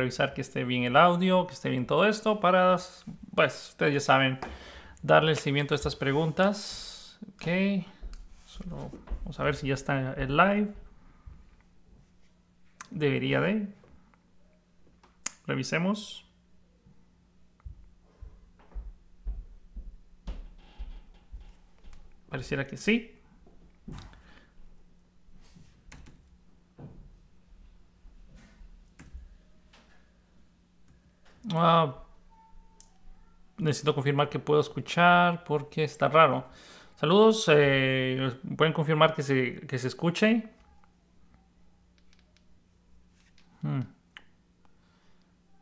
revisar que esté bien el audio, que esté bien todo esto, para, pues, ustedes ya saben, darle el cimiento a estas preguntas. Ok, Solo vamos a ver si ya está el live. Debería de. Revisemos. Pareciera que sí. Ah, necesito confirmar que puedo escuchar porque está raro. Saludos, eh, ¿pueden confirmar que se, que se escuche? Hmm.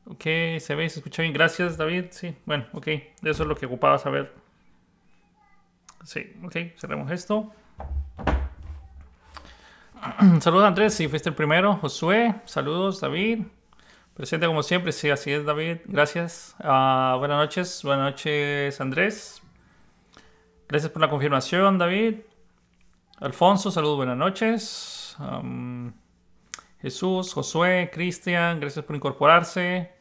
Ok, se ve se escucha bien. Gracias, David. Sí, bueno, ok. Eso es lo que ocupaba saber. Sí, ok, cerremos esto. Saludos, Andrés. Si fuiste el primero. Josué, saludos, David. Presente como siempre, sí, así es David, gracias. Ah, buenas noches, buenas noches Andrés. Gracias por la confirmación David. Alfonso, saludos, buenas noches. Jesús, Josué, Cristian, gracias por incorporarse.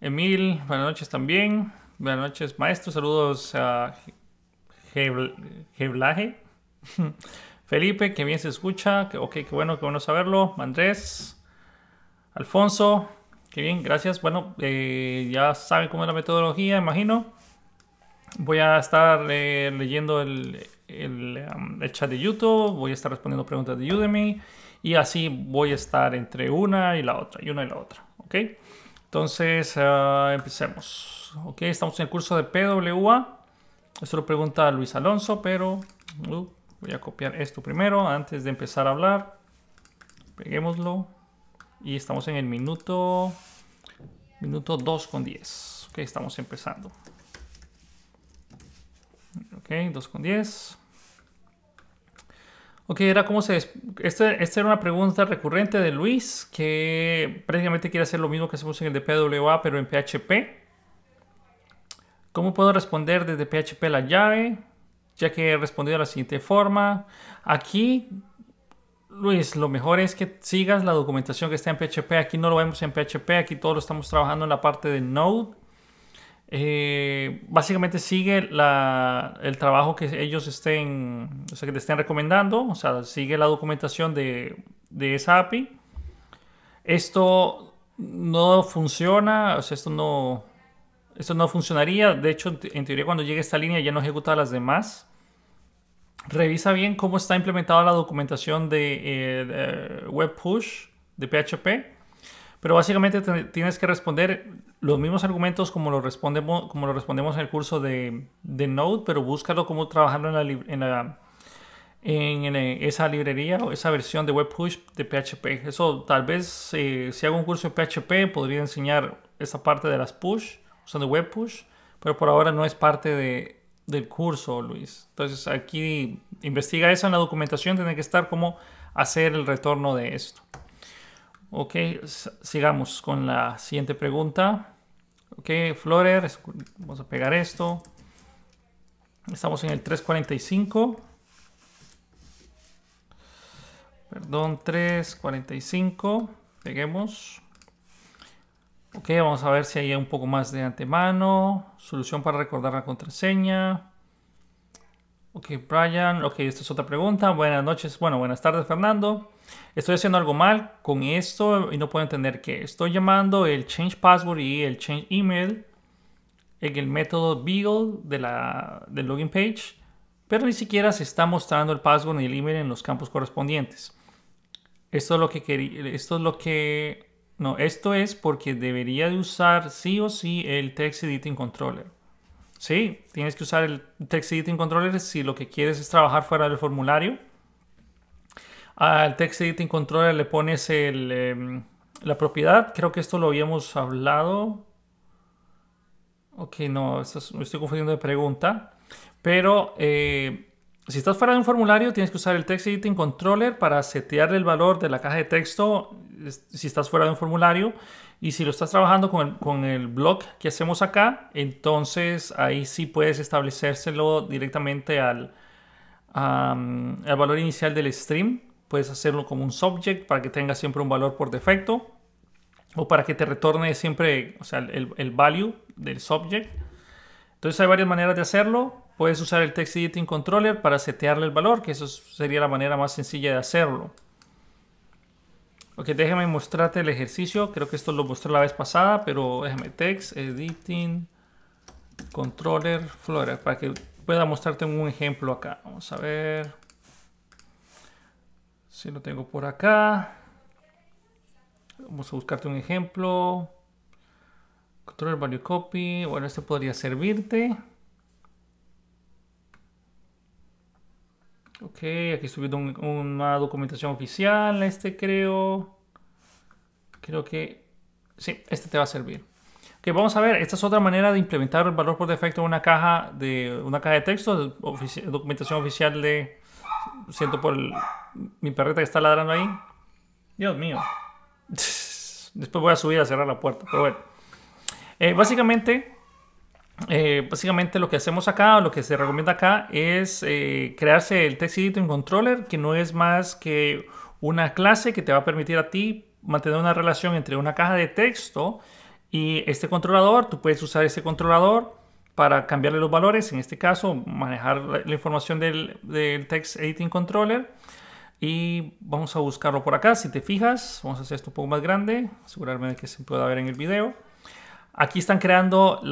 Emil, buenas noches también. Buenas noches, maestro. Saludos a Geblaje. Felipe, que bien se escucha. Ok, qué bueno, qué bueno saberlo. Andrés, Alfonso, Qué bien, gracias. Bueno, eh, ya saben cómo es la metodología, imagino. Voy a estar eh, leyendo el, um, el, chat de YouTube, voy a estar respondiendo preguntas de Udemy y así voy a estar entre una y la otra, y una y la otra, ¿ok? Entonces, ah, empecemos. Ok, estamos en el curso de PWA. Esto lo pregunta Luis Alonso, pero uh, voy a copiar esto primero antes de empezar a hablar. Peguémoslo. Y estamos en el minuto, minuto 2 con 10. Ok, estamos empezando. Ok, 2 con 10. Ok, era como se... Este, esta era una pregunta recurrente de Luis, que prácticamente quiere hacer lo mismo que hacemos en el de PWA, pero en PHP. ¿Cómo puedo responder desde PHP la llave? Ya que he respondido de la siguiente forma. Aquí Luis, lo mejor es que sigas la documentación que está en PHP. Aquí no lo vemos en PHP, aquí todos lo estamos trabajando en la parte de Node. Eh, básicamente sigue el trabajo que ellos estén, o sea, que te estén recomendando, o sea, sigue la documentación de, de esa API. Esto no funciona, o sea, esto no, esto no funcionaría. De hecho, en teoría, cuando llegue esta línea ya no ejecuta las demás. Revisa bien cómo está implementada la documentación de, eh, eh, web push de PHP. Pero básicamente tienes que responder los mismos argumentos como lo respondemos, como lo respondemos en el curso de, de Node, pero búscalo cómo trabajarlo en, eh, esa librería o esa versión de web push de PHP. Eso tal vez si hago un curso de PHP podría enseñar esa parte de las push usando web push, pero por ahora no es parte de del curso, Luis. Entonces aquí investiga eso en la documentación, tiene que estar cómo hacer el retorno de esto. Ok, sigamos con la siguiente pregunta. Ok, Florer, vamos a pegar esto. Estamos en el 345. Perdón, 345. Peguemos. Ok, vamos a ver si hay un poco más de antemano. Solución para recordar la contraseña. Ok, Brian. Ok, esta es otra pregunta. Buenas noches. Bueno, buenas tardes, Fernando. Estoy haciendo algo mal con esto y no puedo entender qué. Estoy llamando el change password y el change email en el método Beagle de la del login page, pero ni siquiera se está mostrando el password ni el email en los campos correspondientes. Esto es lo que esto es lo que no, esto es porque debería de usar sí o sí el Text Editing Controller. Sí, tienes que usar el Text Editing Controller si lo que quieres es trabajar fuera del formulario. Al Text Editing Controller le pones em, la propiedad. Creo que esto lo habíamos hablado. Ok, no, me estoy confundiendo de pregunta. Pero eh, si estás fuera de un formulario, tienes que usar el Text Editing Controller para setear el valor de la caja de texto si estás fuera de un formulario y si lo estás trabajando con el, con blog que hacemos acá, entonces ahí sí puedes establecérselo directamente al, valor inicial del stream. Puedes hacerlo como un subject para que tenga siempre un valor por defecto o para que te retorne siempre el, el value del subject. Entonces hay varias maneras de hacerlo. Puedes usar el Text Editing Controller para setearle el valor, que eso sería la manera más sencilla de hacerlo. Ok, déjame mostrarte el ejercicio. Creo que esto lo mostré la vez pasada, pero déjame text, editing, controller, flora, para que pueda mostrarte un ejemplo acá. Vamos a ver si lo tengo por acá. Vamos a buscarte un ejemplo. Controller value copy. Bueno, este podría servirte. Ok, aquí estoy viendo una documentación oficial, este creo. Creo que sí, este te va a servir. Ok, vamos a ver, esta es otra manera de implementar el valor por defecto en una caja de, una caja de texto, documentación oficial de... Siento por mi perrita que está ladrando ahí. Dios mío. Después voy a subir a cerrar la puerta, pero bueno. Eh, básicamente, eh, básicamente lo que hacemos acá, lo que se recomienda acá, es eh, crearse el text editing controller, que no es más que una clase que te va a permitir a ti mantener una relación entre una caja de texto y este controlador. Tú puedes usar ese controlador para cambiarle los valores, en este caso, manejar la información del, text editing controller. Y vamos a buscarlo por acá. Si te fijas, vamos a hacer esto un poco más grande, asegurarme de que se pueda ver en el video. Aquí están creando eh,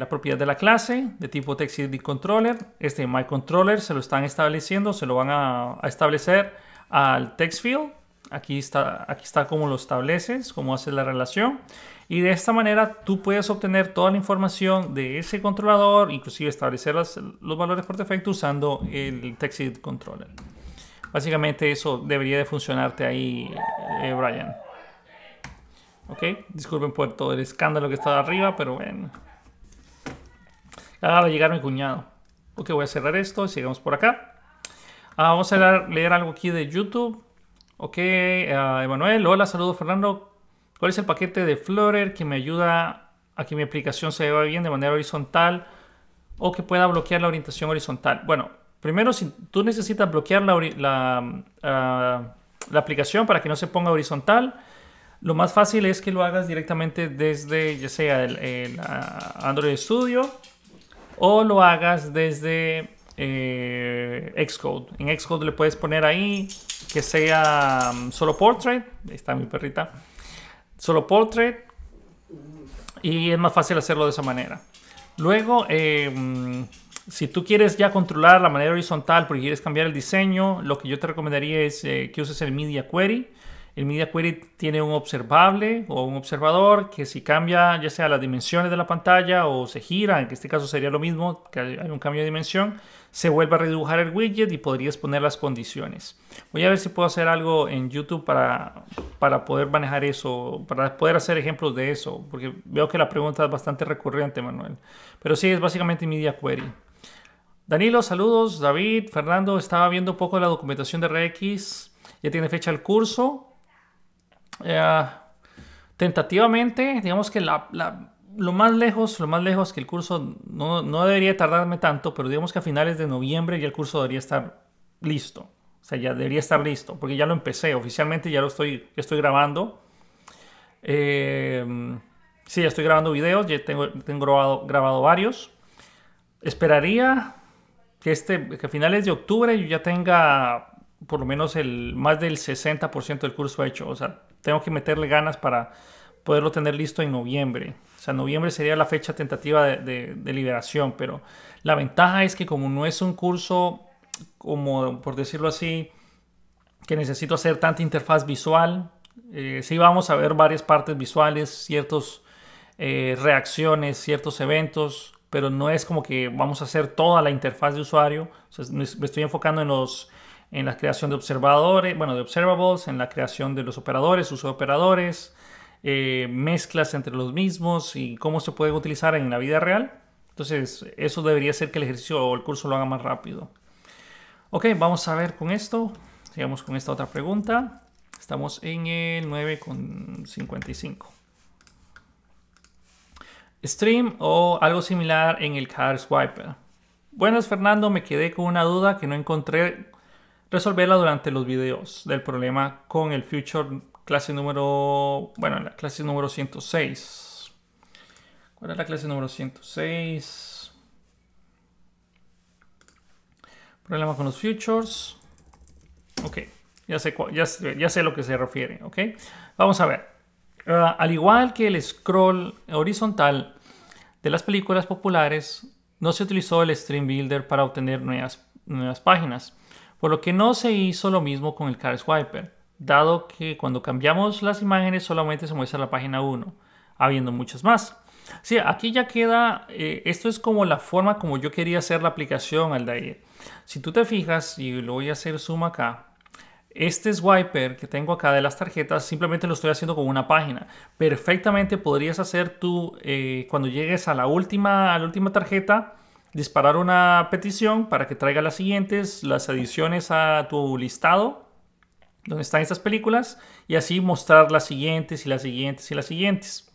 la, propiedad de la clase de tipo TextEditController. Este MyController se lo están estableciendo, se lo van a, establecer al TextField. Aquí está, aquí está cómo lo estableces, cómo haces la relación. Y de esta manera tú puedes obtener toda la información de ese controlador, inclusive establecer los valores por defecto usando el TextEditController. Básicamente eso debería de funcionarte ahí, eh, Brian. ¿Ok? Disculpen por todo el escándalo que estaba arriba, pero bueno. Acaba de llegar mi cuñado. Ok, voy a cerrar esto. y Sigamos por acá. Ah, vamos a leer, algo aquí de YouTube. Ok, ah, Emanuel. Hola, saludo Fernando. ¿Cuál es el paquete de Flutter que me ayuda a que mi aplicación se vea bien de manera horizontal o que pueda bloquear la orientación horizontal? Bueno, primero, si tú necesitas bloquear la, la, ah, la aplicación para que no se ponga horizontal, lo más fácil es que lo hagas directamente desde ya sea el, Android Studio o lo hagas desde eh, Xcode. En Xcode le puedes poner ahí que sea um, solo portrait. Ahí está mi perrita. Solo portrait. Y es más fácil hacerlo de esa manera. Luego, em, si tú quieres ya controlar la manera horizontal porque quieres cambiar el diseño, lo que yo te recomendaría es eh, que uses el Media Query el media query tiene un observable o un observador que si cambia ya sea las dimensiones de la pantalla o se gira, en este caso sería lo mismo, que hay un cambio de dimensión, se vuelve a redibujar el widget y podrías poner las condiciones. Voy a ver si puedo hacer algo en YouTube para, para poder manejar eso, para poder hacer ejemplos de eso, porque veo que la pregunta es bastante recurrente, Manuel. Pero sí, es básicamente media query. Danilo, saludos. David, Fernando, estaba viendo un poco la documentación de ReX. Ya tiene fecha el curso. Eh, tentativamente, digamos que lo más lejos, lo más lejos que el curso no, debería tardarme tanto, pero digamos que a finales de noviembre ya el curso debería estar listo. O sea, ya debería estar listo, porque ya lo empecé oficialmente, ya lo estoy, estoy grabando. si, eh, sí, ya estoy grabando videos, ya tengo, tengo grabado, grabado varios. Esperaría que, este, que a finales de octubre ya tenga por lo menos el, más del 60% del curso hecho. O sea, tengo que meterle ganas para poderlo tener listo en noviembre. O sea, noviembre sería la fecha tentativa de, liberación, pero la ventaja es que como no es un curso, como por decirlo así, que necesito hacer tanta interfaz visual, Si eh, sí vamos a ver varias partes visuales, ciertas eh, reacciones, ciertos eventos, pero no es como que vamos a hacer toda la interfaz de usuario. me estoy enfocando en los en la creación de observadores, bueno, de observables, en la creación de los operadores, uso de operadores, eh, mezclas entre los mismos y cómo se puede utilizar en la vida real. Entonces, eso debería ser que el ejercicio o el curso lo haga más rápido. Ok, vamos a ver con esto. Sigamos con esta otra pregunta. Estamos en el 9,55. Stream o algo similar en el car swiper. Buenas Fernando, me quedé con una duda que no encontré resolverla durante los videos del problema con el future clase número, bueno, la clase número 106. ¿Cuál es la clase número 106? Problema con los futures. Ok, ya sé, ya, sé lo que se refiere, ok. Vamos a ver. Ah, al igual que el scroll horizontal de las películas populares, no se utilizó el Stream Builder para obtener nuevas, nuevas páginas por lo que no se hizo lo mismo con el Car Swiper, dado que cuando cambiamos las imágenes solamente se muestra la página 1, habiendo muchas más. Sí, aquí ya queda, eh, esto es como la forma como yo quería hacer la aplicación al Aldair. Si tú te fijas, y lo voy a hacer zoom acá, este swiper que tengo acá de las tarjetas simplemente lo estoy haciendo con una página. Perfectamente podrías hacer tú eh, cuando llegues a la última, a la última tarjeta disparar una petición para que traiga las siguientes, las adiciones a tu listado donde están estas películas y así mostrar las siguientes y las siguientes y las siguientes.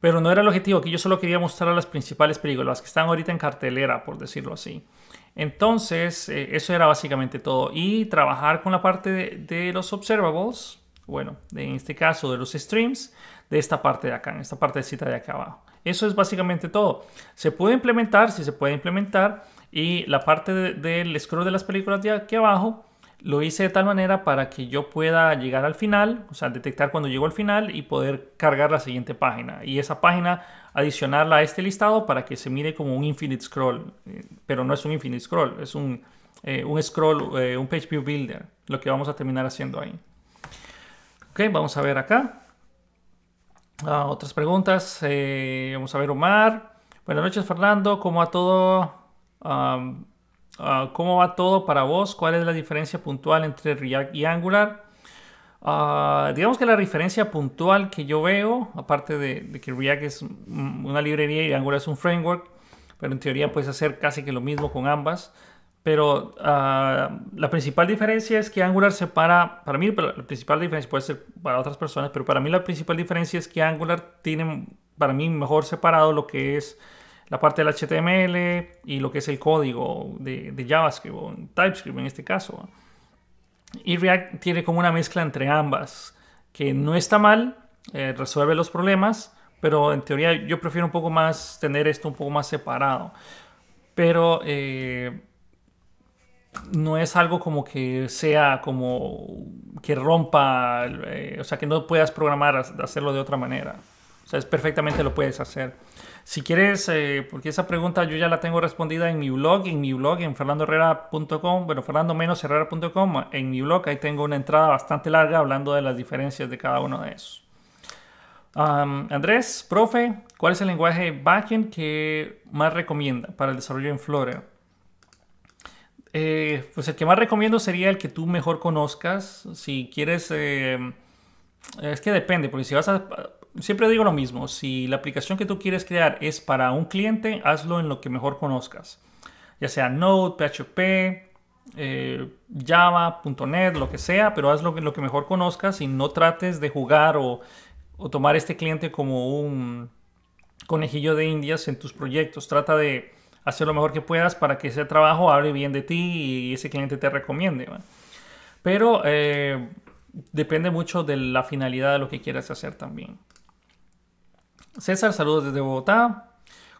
Pero no era el objetivo, que yo solo quería mostrar las principales películas, las que están ahorita en cartelera, por decirlo así. Entonces, eh, eso era básicamente todo. Y trabajar con la parte de, los observables, bueno, en este caso de los streams, de esta parte de acá, en esta partecita de acá abajo. Eso es básicamente todo. Se puede implementar, si sí, se puede implementar, y la parte del scroll de las películas de aquí abajo lo hice de tal manera para que yo pueda llegar al final, o sea, detectar cuando llego al final y poder cargar la siguiente página. Y esa página adicionarla a este listado para que se mire como un infinite scroll, eh, pero no es un infinite scroll, es un, eh, scroll, eh, un page view builder, lo que vamos a terminar haciendo ahí. Ok, vamos a ver acá otras preguntas. Eh, vamos a ver, Omar. Buenas noches, Fernando. ¿Cómo va todo? ¿Cómo va todo para vos? ¿Cuál es la diferencia puntual entre React y Angular? Ah, digamos que la diferencia puntual que yo veo, aparte de, de, que React es una librería y Angular es un framework, pero en teoría puedes hacer casi que lo mismo con ambas. Pero ah, la principal diferencia es que Angular separa, para mí la principal diferencia puede ser para otras personas, pero para mí la principal diferencia es que Angular tiene, para mí, mejor separado lo que es la parte del HTML y lo que es el código de, JavaScript o TypeScript en este caso. Y React tiene como una mezcla entre ambas, que no está mal, eh, resuelve los problemas, pero en teoría yo prefiero un poco más tener esto un poco más separado. Pero... Eh, no es algo como que sea como que rompa, eh, o sea, que no puedas programar hacerlo de otra manera. O sea, es perfectamente lo puedes hacer. Si quieres, eh, porque esa pregunta yo ya la tengo respondida en mi blog, en mi blog, en fernandoherrera.com, bueno, fernando-herrera.com, en mi blog ahí tengo una entrada bastante larga hablando de las diferencias de cada uno de esos. Andrés, profe, ¿cuál es el lenguaje backend que más recomienda para el desarrollo en Flutter? Eh, pues el que más recomiendo sería el que tú mejor conozcas. Si quieres, eh, es que depende, porque si vas a... Siempre digo lo mismo, si la aplicación que tú quieres crear es para un cliente, hazlo en lo que mejor conozcas. Ya sea Node, PHP, eh, Java, .NET, lo que sea, pero hazlo en lo que mejor conozcas y no trates de jugar o tomar este cliente como un conejillo de indias en tus proyectos. Trata de hacer lo mejor que puedas para que ese trabajo hable bien de ti y ese cliente te recomiende. Pero eh, depende mucho de la finalidad de lo que quieras hacer también. César, saludos desde Bogotá.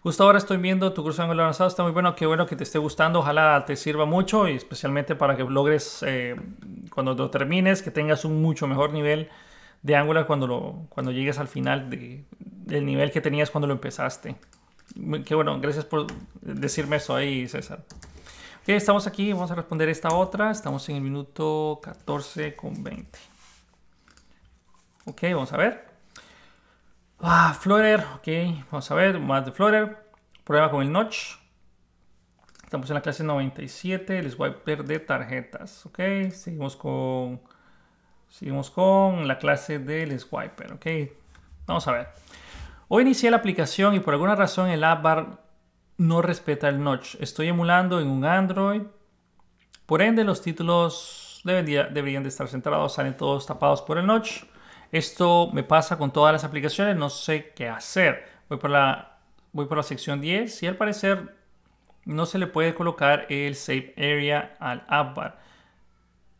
Justo ahora estoy viendo tu curso de ángulo avanzado, está muy bueno, qué bueno que te esté gustando, ojalá te sirva mucho y especialmente para que logres, eh, cuando lo termines, que tengas un mucho mejor nivel de ángulo cuando, cuando llegues al final del nivel que tenías cuando lo empezaste. Qué bueno, gracias por decirme eso ahí, César. Ok, estamos aquí, vamos a responder esta otra. Estamos en el minuto 14 con 20. Ok, vamos a ver. Ah, Flutter, ok, vamos a ver, más de Flutter. Prueba con el notch. Estamos en la clase 97, el swiper de tarjetas, ok. Seguimos con, seguimos con la clase del swiper, ok. Vamos a ver. Hoy inicié la aplicación y por alguna razón el app bar no respeta el notch. Estoy emulando en un Android. Por ende, los títulos deberían de estar centrados, salen todos tapados por el notch. Esto me pasa con todas las aplicaciones, no sé qué hacer. Voy por la, sección 10 y al parecer no se le puede colocar el Save Area al app bar.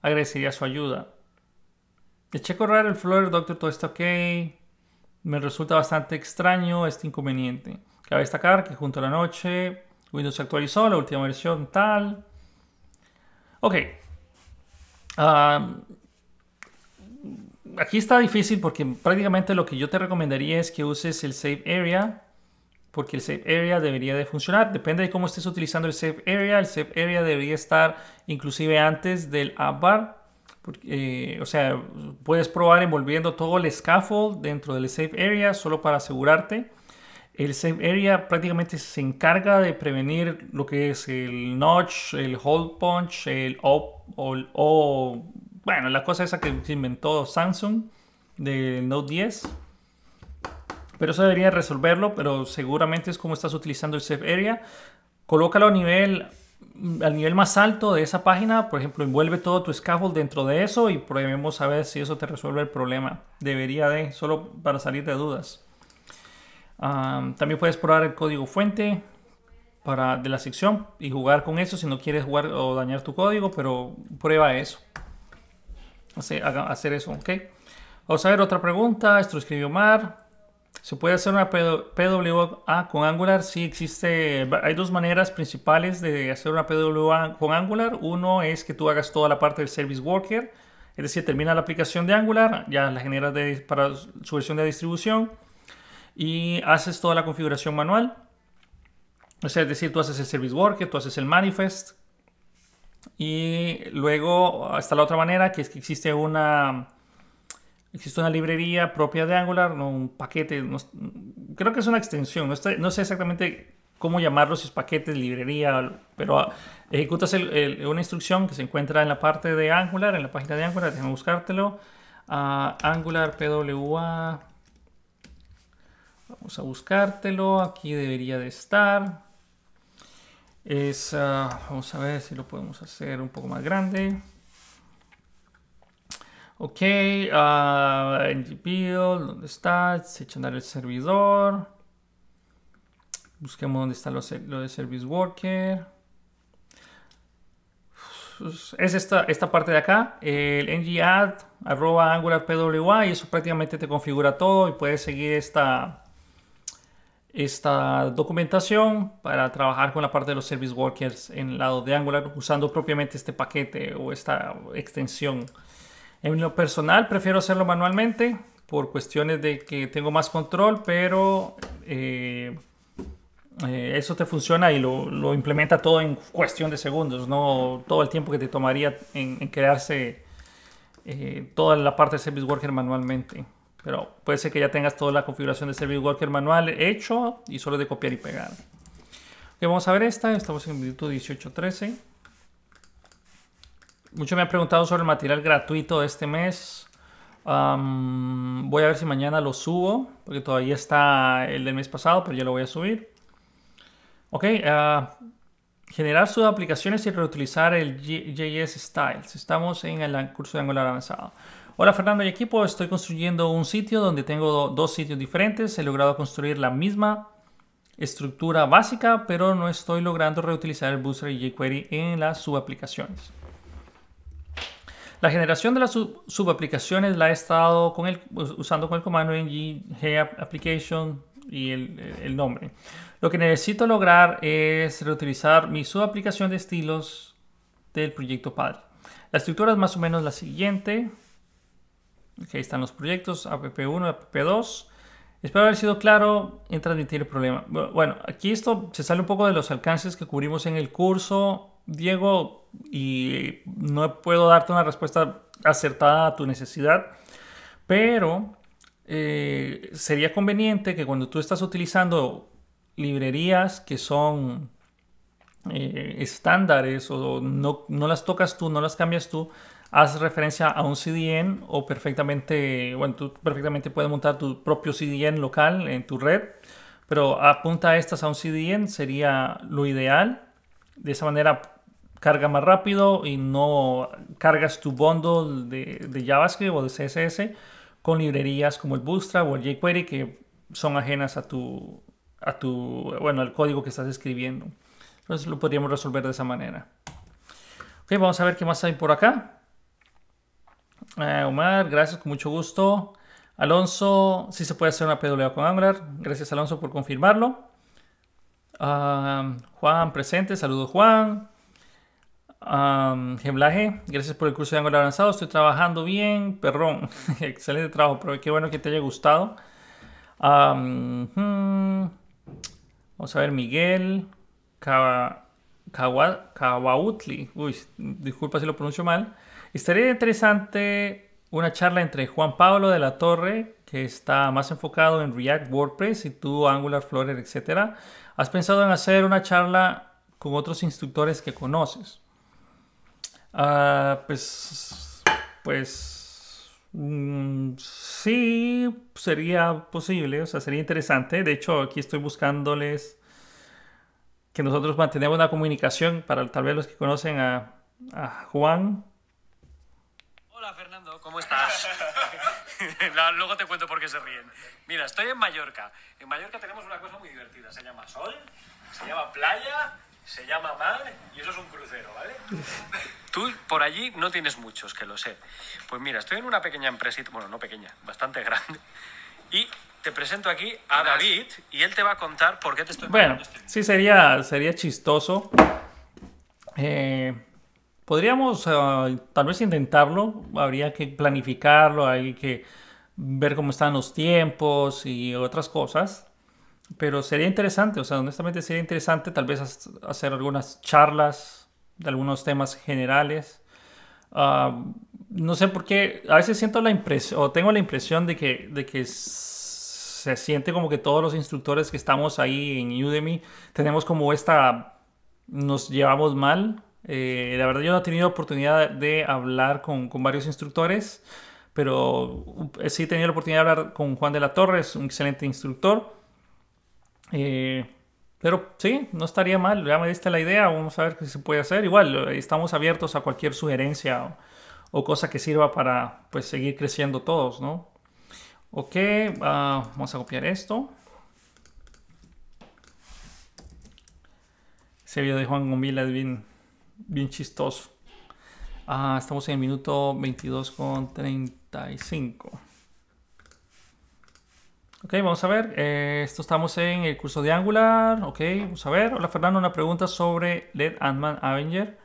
Agradecería su ayuda. Eché correr el Flutter Doctor, todo está ok me resulta bastante extraño este inconveniente. Cabe destacar que junto a la noche Windows se actualizó, la última versión tal. Ok. Ah, aquí está difícil porque prácticamente lo que yo te recomendaría es que uses el Save Area. Porque el Save Area debería de funcionar. Depende de cómo estés utilizando el Save Area. El Save Area debería estar inclusive antes del App eh, o sea, puedes probar envolviendo todo el scaffold dentro del safe area solo para asegurarte. El safe area prácticamente se encarga de prevenir lo que es el notch, el hole punch, el O, bueno, la cosa esa que inventó Samsung del Note 10. Pero eso debería resolverlo, pero seguramente es como estás utilizando el safe area. Colócalo a nivel al nivel más alto de esa página, por ejemplo, envuelve todo tu scaffold dentro de eso y probemos a ver si eso te resuelve el problema. Debería de, solo para salir de dudas. también puedes probar el código fuente para, de la sección y jugar con eso si no quieres jugar o dañar tu código, pero prueba eso. Hacer, hacer eso, ¿ok? Vamos a ver otra pregunta. Esto escribió Mar. ¿Se puede hacer una PWA con Angular? Sí, existe. Hay dos maneras principales de hacer una PWA con Angular. Uno es que tú hagas toda la parte del Service Worker, es decir, termina la aplicación de Angular, ya la generas para su versión de distribución y haces toda la configuración manual. O sea, es decir, tú haces el Service Worker, tú haces el Manifest. Y luego está la otra manera, que es que existe una Existe una librería propia de Angular, un paquete, creo que es una extensión, no, sé exactamente cómo llamarlo, si es paquete, librería, pero ejecutas una instrucción que se encuentra en la parte de Angular, en la página de Angular, déjame buscártelo, Angular PWA, vamos a buscártelo, aquí debería de estar, ah, vamos a ver si lo podemos hacer un poco más grande, Ok, uh, ah, ng ¿dónde está? Se el servidor. Busquemos dónde está lo, de service worker. Es esta, parte de acá, el ng angular PWA, y eso prácticamente te configura todo y puedes seguir esta, esta documentación para trabajar con la parte de los service workers en el lado de Angular usando propiamente este paquete o esta extensión en lo personal prefiero hacerlo manualmente por cuestiones de que tengo más control, pero eh, eh, eso te funciona y lo, implementa todo en cuestión de segundos, no todo el tiempo que te tomaría en, crearse eh, toda la parte de Service Worker manualmente. Pero puede ser que ya tengas toda la configuración de Service Worker manual hecho y solo de copiar y pegar. vamos a ver esta, estamos en minuto 1813. Muchos me ha preguntado sobre el material gratuito de este mes. voy a ver si mañana lo subo, porque todavía está el del mes pasado, pero ya lo voy a subir. Ok, ah, generar subaplicaciones y reutilizar el JS Styles. Estamos en el curso de Angular avanzado. Hola Fernando y equipo, estoy construyendo un sitio donde tengo dos sitios diferentes. He logrado construir la misma estructura básica, pero no estoy logrando reutilizar el booster y jQuery en las subaplicaciones. La generación de las sub subaplicaciones la he estado usando con el comando ng application y el, nombre. Lo que necesito lograr es reutilizar mi subaplicación de estilos del proyecto padre. La estructura es más o menos la siguiente. Aquí están los proyectos app1, app2. Espero haber sido claro en transmitir el problema. Bueno, aquí esto se sale un poco de los alcances que cubrimos en el curso. Diego, y no puedo darte una respuesta acertada a tu necesidad, pero eh, sería conveniente que cuando tú estás utilizando librerías que son eh, estándares o no, no, las tocas tú, no las cambias tú, haz referencia a un CDN o perfectamente, bueno, tú perfectamente puedes montar tu propio CDN local en tu red, pero apunta estas a un CDN sería lo ideal. De esa manera carga más rápido y no cargas tu bundle de, JavaScript o de CSS con librerías como el Bootstrap o el jQuery que son ajenas a tu, a tu, bueno, al código que estás escribiendo. Entonces lo podríamos resolver de esa manera. Ok, vamos a ver qué más hay por acá. Eh, Omar, gracias, con mucho gusto. Alonso, si se puede hacer una PWA con Angular. Gracias Alonso por confirmarlo. Ah, Juan presente, saludos Juan. Gemlaje, gracias por el curso de Angular avanzado. Estoy trabajando bien, perrón. Excelente trabajo, pero qué bueno que te haya gustado. Vamos a ver, Miguel Kawa, Uy, disculpa si lo pronuncio mal. Estaría interesante una charla entre Juan Pablo de la Torre, que está más enfocado en React, WordPress y tú, Angular, Flutter, etc. ¿Has pensado en hacer una charla con otros instructores que conoces? Ah, pues, pues, mm, sí, sería posible, o sea, sería interesante. De hecho, aquí estoy buscándoles que nosotros mantenemos una comunicación para tal vez los que conocen a, Juan. Hola Fernando, ¿cómo estás? luego te cuento por qué se ríen. Mira, estoy en Mallorca. En Mallorca tenemos una cosa muy divertida, se llama sol, se llama playa se llama Mar y eso es un crucero, ¿vale? Tú por allí no tienes muchos, que lo sé. Pues mira, estoy en una pequeña empresa, bueno, no pequeña, bastante grande. Y te presento aquí a David y él te va a contar por qué te estoy... Bueno, este sí, sería, sería chistoso. Eh, podríamos eh, tal vez intentarlo, habría que planificarlo, hay que ver cómo están los tiempos y otras cosas. Pero sería interesante, o sea, honestamente sería interesante tal vez hacer algunas charlas de algunos temas generales. Ah, no sé por qué, a veces siento la impresión, o tengo la impresión de que, de que se siente como que todos los instructores que estamos ahí en Udemy tenemos como esta, nos llevamos mal. Eh, la verdad yo no he tenido oportunidad de hablar con, con varios instructores, pero uh, sí he tenido la oportunidad de hablar con Juan de la Torres, un excelente instructor. Eh, pero sí, no estaría mal, ya me diste la idea, vamos a ver qué se puede hacer. Igual, eh, estamos abiertos a cualquier sugerencia o, cosa que sirva para pues, seguir creciendo todos, ¿no? Ok, ah, vamos a copiar esto. Ese video de Juan Gomila es bien, bien chistoso. Ah, estamos en el minuto 22 con 35. Ok, vamos a ver. Eh, esto estamos en el curso de Angular. Ok, vamos a ver. Hola Fernando, una pregunta sobre LED ant Avenger.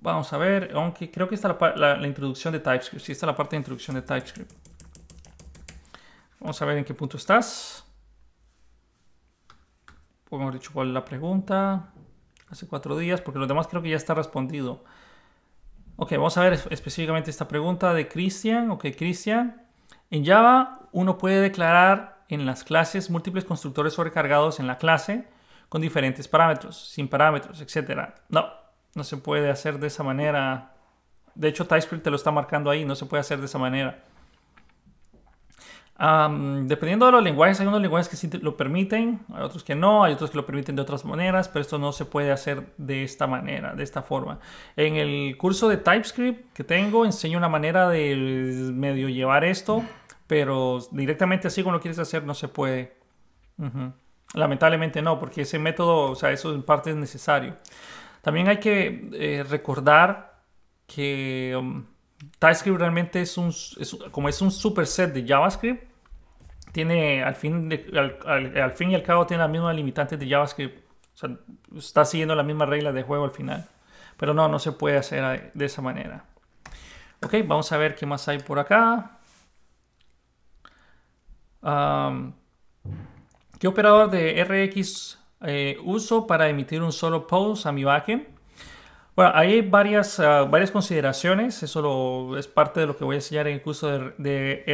Vamos a ver, aunque creo que está la, la, introducción de TypeScript. Sí, está la parte de introducción de TypeScript. Vamos a ver en qué punto estás. O mejor dicho, cuál es la pregunta. Hace cuatro días, porque los demás creo que ya está respondido. Ok, vamos a ver específicamente esta pregunta de Cristian. Ok, Cristian. En Java uno puede declarar en las clases múltiples constructores sobrecargados en la clase con diferentes parámetros, sin parámetros, etc. No, no se puede hacer de esa manera. De hecho, TypeScript te lo está marcando ahí, no se puede hacer de esa manera. dependiendo de los lenguajes, hay unos lenguajes que sí lo permiten, hay otros que no, hay otros que lo permiten de otras maneras, pero esto no se puede hacer de esta manera, de esta forma. En el curso de TypeScript que tengo, enseño una manera de medio llevar esto pero directamente así como lo quieres hacer no se puede. Lamentablemente no, porque ese método, o sea, eso en parte es necesario. También hay que eh, recordar que um, TypeScript realmente es un, como es un superset de JavaScript, tiene al fin, al, fin y al cabo tiene las mismas limitantes de JavaScript. O sea, está siguiendo la misma regla de juego al final. Pero no, no se puede hacer de esa manera. Ok, vamos a ver qué más hay por acá. ¿Qué operador de RX eh, uso para emitir un solo post a mi backend? Bueno, hay varias, ah, varias consideraciones. Eso es parte de lo que voy a enseñar en el curso de,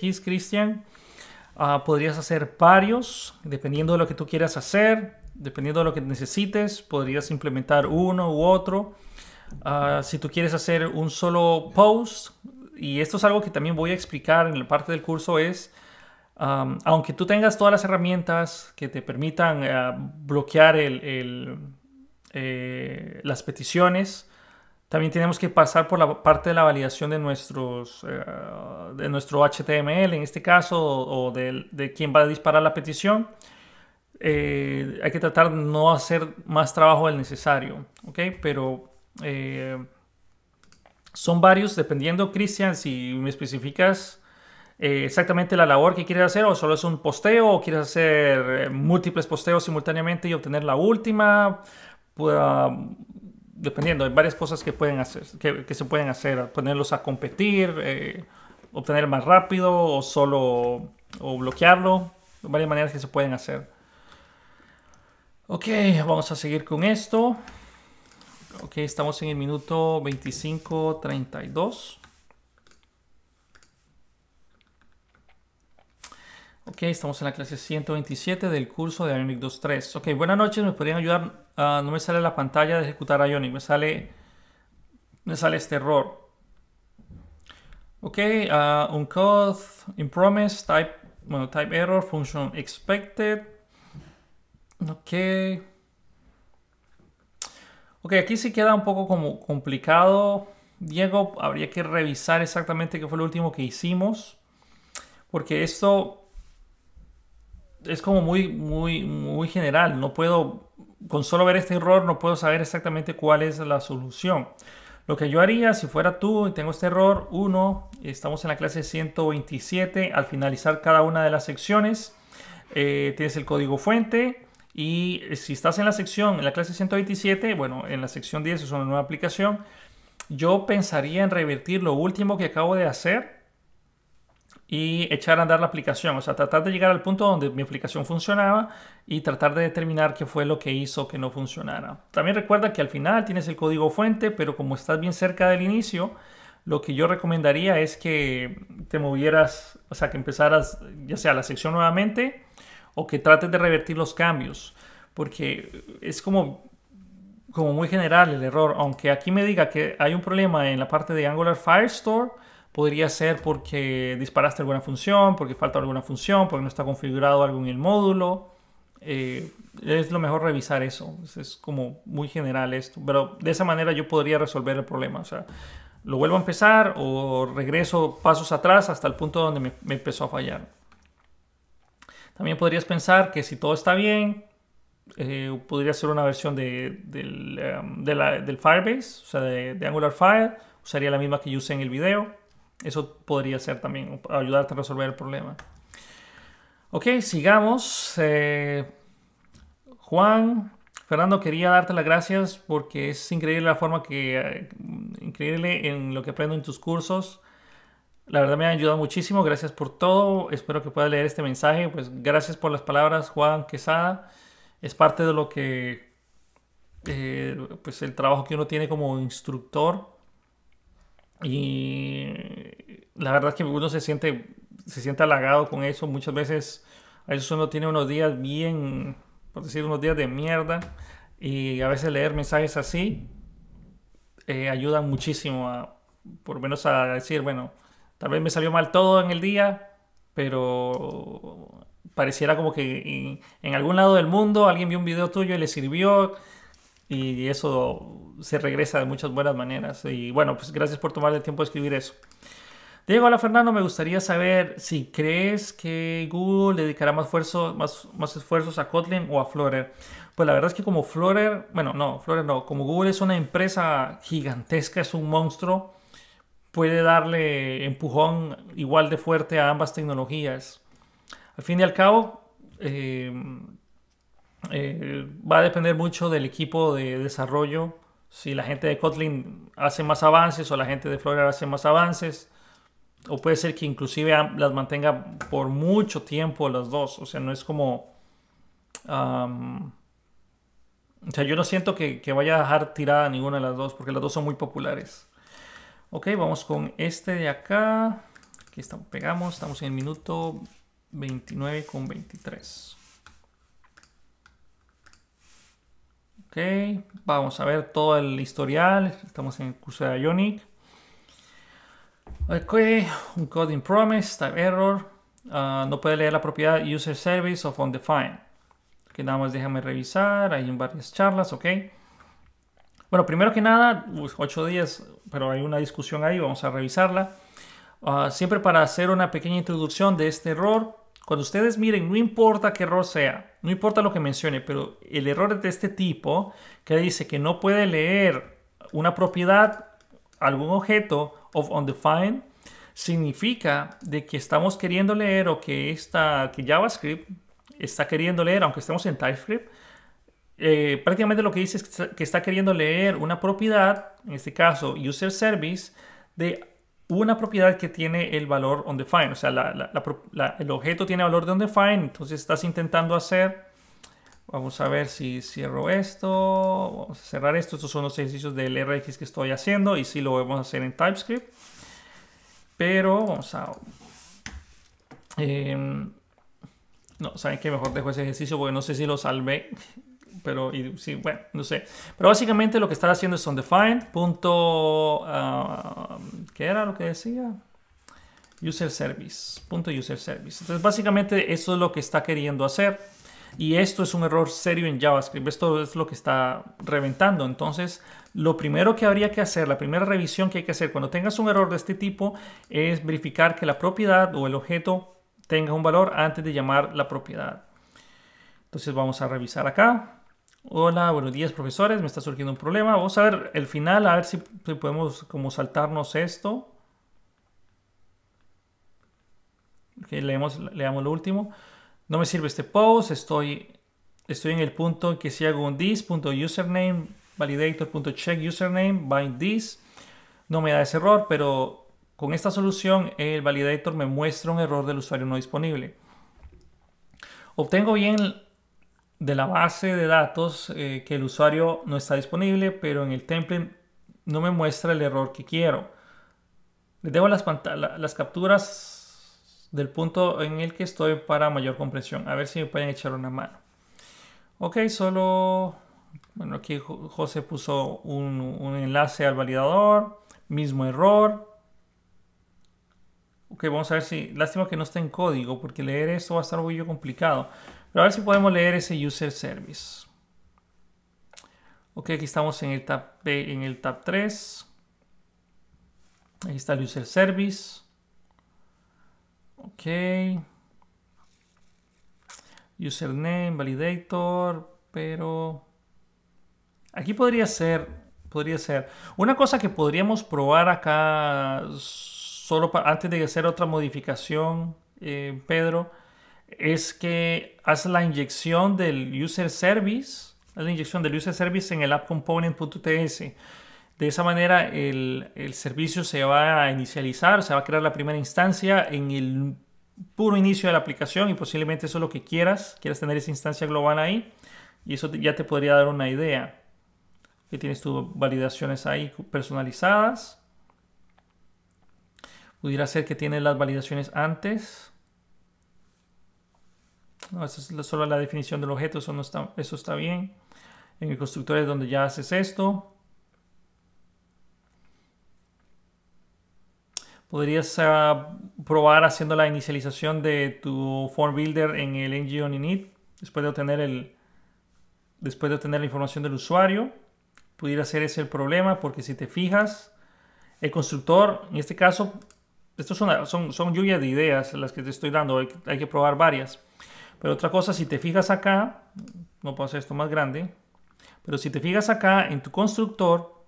RX, Cristian. Ah, podrías hacer varios, dependiendo de lo que tú quieras hacer, dependiendo de lo que necesites. Podrías implementar uno u otro. Ah, si tú quieres hacer un solo post, y esto es algo que también voy a explicar en la parte del curso, es aunque tú tengas todas las herramientas que te permitan eh, bloquear eh, las peticiones, también tenemos que pasar por la parte de la validación de, nuestros, eh, de nuestro HTML, en este caso, o, de, quién va a disparar la petición. hay que tratar de no hacer más trabajo del necesario, ¿ok? Pero son varios, dependiendo, Cristian, si me especificas eh, exactamente la labor que quieres hacer o solo es un posteo o quieres hacer eh, múltiples posteos simultáneamente y obtener la última. dependiendo, hay varias cosas que, pueden hacer, que, se pueden hacer, ponerlos a competir, eh, obtener más rápido o solo o bloquearlo, varias maneras que se pueden hacer. Ok, vamos a seguir con esto. Ok, estamos en el minuto 25.32. Ok, estamos en la clase 127 del curso de Ionic 2.3. Ok, buenas noches, ¿me podrían ayudar? Ah, no me sale la pantalla de ejecutar Ionic, me sale, me sale este error. Ok, uh, in impromise, type, bueno, type error, function expected. Ok. Ok, aquí sí queda un poco como complicado. Diego, habría que revisar exactamente qué fue lo último que hicimos. Porque esto es como muy, muy, muy general. No puedo, con solo ver este error, no puedo saber exactamente cuál es la solución. Lo que yo haría si fuera tú y tengo este error, uno, estamos en la clase 127, al finalizar cada una de las secciones, eh, tienes el código fuente y eh, si estás en la sección, en la clase 127, bueno, en la sección 10 es una nueva aplicación, yo pensaría en revertir lo último que acabo de hacer y echar a andar la aplicación, o sea, tratar de llegar al punto donde mi aplicación funcionaba y tratar de determinar qué fue lo que hizo que no funcionara. También recuerda que al final tienes el código fuente, pero como estás bien cerca del inicio, lo que yo recomendaría es que te movieras, o sea, que empezaras ya sea la sección nuevamente o que trates de revertir los cambios, porque es como como muy general el error, aunque aquí me diga que hay un problema en la parte de Angular Firestore, podría ser porque disparaste alguna función, porque falta alguna función, porque no está configurado algo en el módulo. Eh, es lo mejor revisar eso. Es, como muy general esto. Pero de esa manera yo podría resolver el problema. O sea, lo vuelvo a empezar o regreso pasos atrás hasta el punto donde me, empezó a fallar. También podrías pensar que si todo está bien, eh, podría ser una versión de, del, um, Firebase, o sea, de Angular Fire. Usaría la misma que yo usé en el video eso podría ser también ayudarte a resolver el problema. Ok, sigamos. Eh, Juan, Fernando, quería darte las gracias porque es increíble la forma que, eh, increíble en lo que aprendo en tus cursos. La verdad me ha ayudado muchísimo, gracias por todo. Espero que puedas leer este mensaje. Pues gracias por las palabras, Juan Quesada. Es parte de lo que, eh, pues el trabajo que uno tiene como instructor y la verdad es que uno se siente, se siente halagado con eso. Muchas veces, a veces uno tiene unos días bien, por decir, unos días de mierda. Y a veces leer mensajes así eh, ayuda muchísimo a, por lo menos a decir, bueno, tal vez me salió mal todo en el día, pero pareciera como que en, en algún lado del mundo alguien vio un video tuyo y le sirvió y eso se regresa de muchas buenas maneras. Y bueno, pues gracias por tomar el tiempo de escribir eso. Diego, hola Fernando, me gustaría saber si crees que Google dedicará más, esfuerzos a Kotlin o a Flutter. Pues la verdad es que como Flutter, bueno, no, Flutter no, como Google es una empresa gigantesca, es un monstruo, puede darle empujón igual de fuerte a ambas tecnologías. Al fin y al cabo, eh, eh, va a depender mucho del equipo de desarrollo. Si la gente de Kotlin hace más avances o la gente de Flutter hace más avances. O puede ser que inclusive las mantenga por mucho tiempo las dos. O sea, no es como... o sea, yo no siento que, vaya a dejar tirada ninguna de las dos, porque las dos son muy populares. Ok, vamos con este de acá. Aquí estamos, pegamos, estamos en el minuto 29 con 23. Ok, vamos a ver todo el historial. Estamos en el curso de Ionic. Ok, un in promise, type error. Ah, no puede leer la propiedad user service of undefined. Que nada más déjame revisar. Hay varias charlas, ok. Bueno, primero que nada, 8 días, pero hay una discusión ahí, vamos a revisarla. Ah, siempre para hacer una pequeña introducción de este error, cuando ustedes miren, no importa qué error sea, no importa lo que mencione, pero el error de este tipo, que dice que no puede leer una propiedad, algún objeto of undefined, significa de que estamos queriendo leer o que, esta, que JavaScript está queriendo leer, aunque estemos en TypeScript, eh, prácticamente lo que dice es que está queriendo leer una propiedad, en este caso user service, de una propiedad que tiene el valor undefined, o sea, el objeto tiene valor de undefined, entonces estás intentando hacer, vamos a ver si cierro esto, vamos a cerrar esto, estos son los ejercicios del RX que estoy haciendo y si sí lo vamos a hacer en TypeScript, pero vamos a... Em, no, saben qué? mejor dejo ese ejercicio porque no sé si lo salvé pero sí, bueno, no sé. Pero básicamente lo que está haciendo es undefined. Punto, ah, ¿Qué era lo que decía? User service. Punto user service. Entonces, básicamente eso es lo que está queriendo hacer. Y esto es un error serio en JavaScript. Esto es lo que está reventando. Entonces, lo primero que habría que hacer, la primera revisión que hay que hacer cuando tengas un error de este tipo es verificar que la propiedad o el objeto tenga un valor antes de llamar la propiedad. Entonces vamos a revisar acá. Hola, buenos días profesores, me está surgiendo un problema. Vamos a ver el final, a ver si, podemos como saltarnos esto. leemos, leamos lo último. No me sirve este post, estoy, estoy en el punto que si hago un this.username, validator.checkusername, bind this, no me da ese error, pero con esta solución el validator me muestra un error del usuario no disponible. Obtengo bien de la base de datos eh, que el usuario no está disponible, pero en el template no me muestra el error que quiero. Les dejo las, capturas del punto en el que estoy para mayor comprensión. A ver si me pueden echar una mano. Ok, solo... Bueno, aquí José puso un, enlace al validador. Mismo error. Ok, vamos a ver si... Lástima que no esté en código, porque leer esto va a estar muy complicado. Pero a ver si podemos leer ese user service. Ok, aquí estamos en el tab, en el tab 3. Ahí está el user service. Ok. Username, validator, pero... Aquí podría ser, podría ser. Una cosa que podríamos probar acá, solo antes de hacer otra modificación, eh, Pedro, es que haz la inyección del user service, haz la inyección del user service en el app component.ts. De esa manera el, el, servicio se va a inicializar, se va a crear la primera instancia en el puro inicio de la aplicación y posiblemente eso es lo que quieras, quieras tener esa instancia global ahí y eso ya te podría dar una idea. Que tienes tus validaciones ahí personalizadas. Pudiera ser que tienes las validaciones antes no, esa es solo la definición del objeto, eso, está, bien. En el constructor es donde ya haces esto. Podrías ah, probar haciendo la inicialización de tu form builder en el ng init después de obtener el después de obtener la información del usuario. Pudiera ser ese el problema porque si te fijas el constructor en este caso estos son, son, son de ideas las que te estoy dando, hay que probar varias. Pero otra cosa, si te fijas acá, no puedo hacer esto más grande, pero si te fijas acá en tu constructor,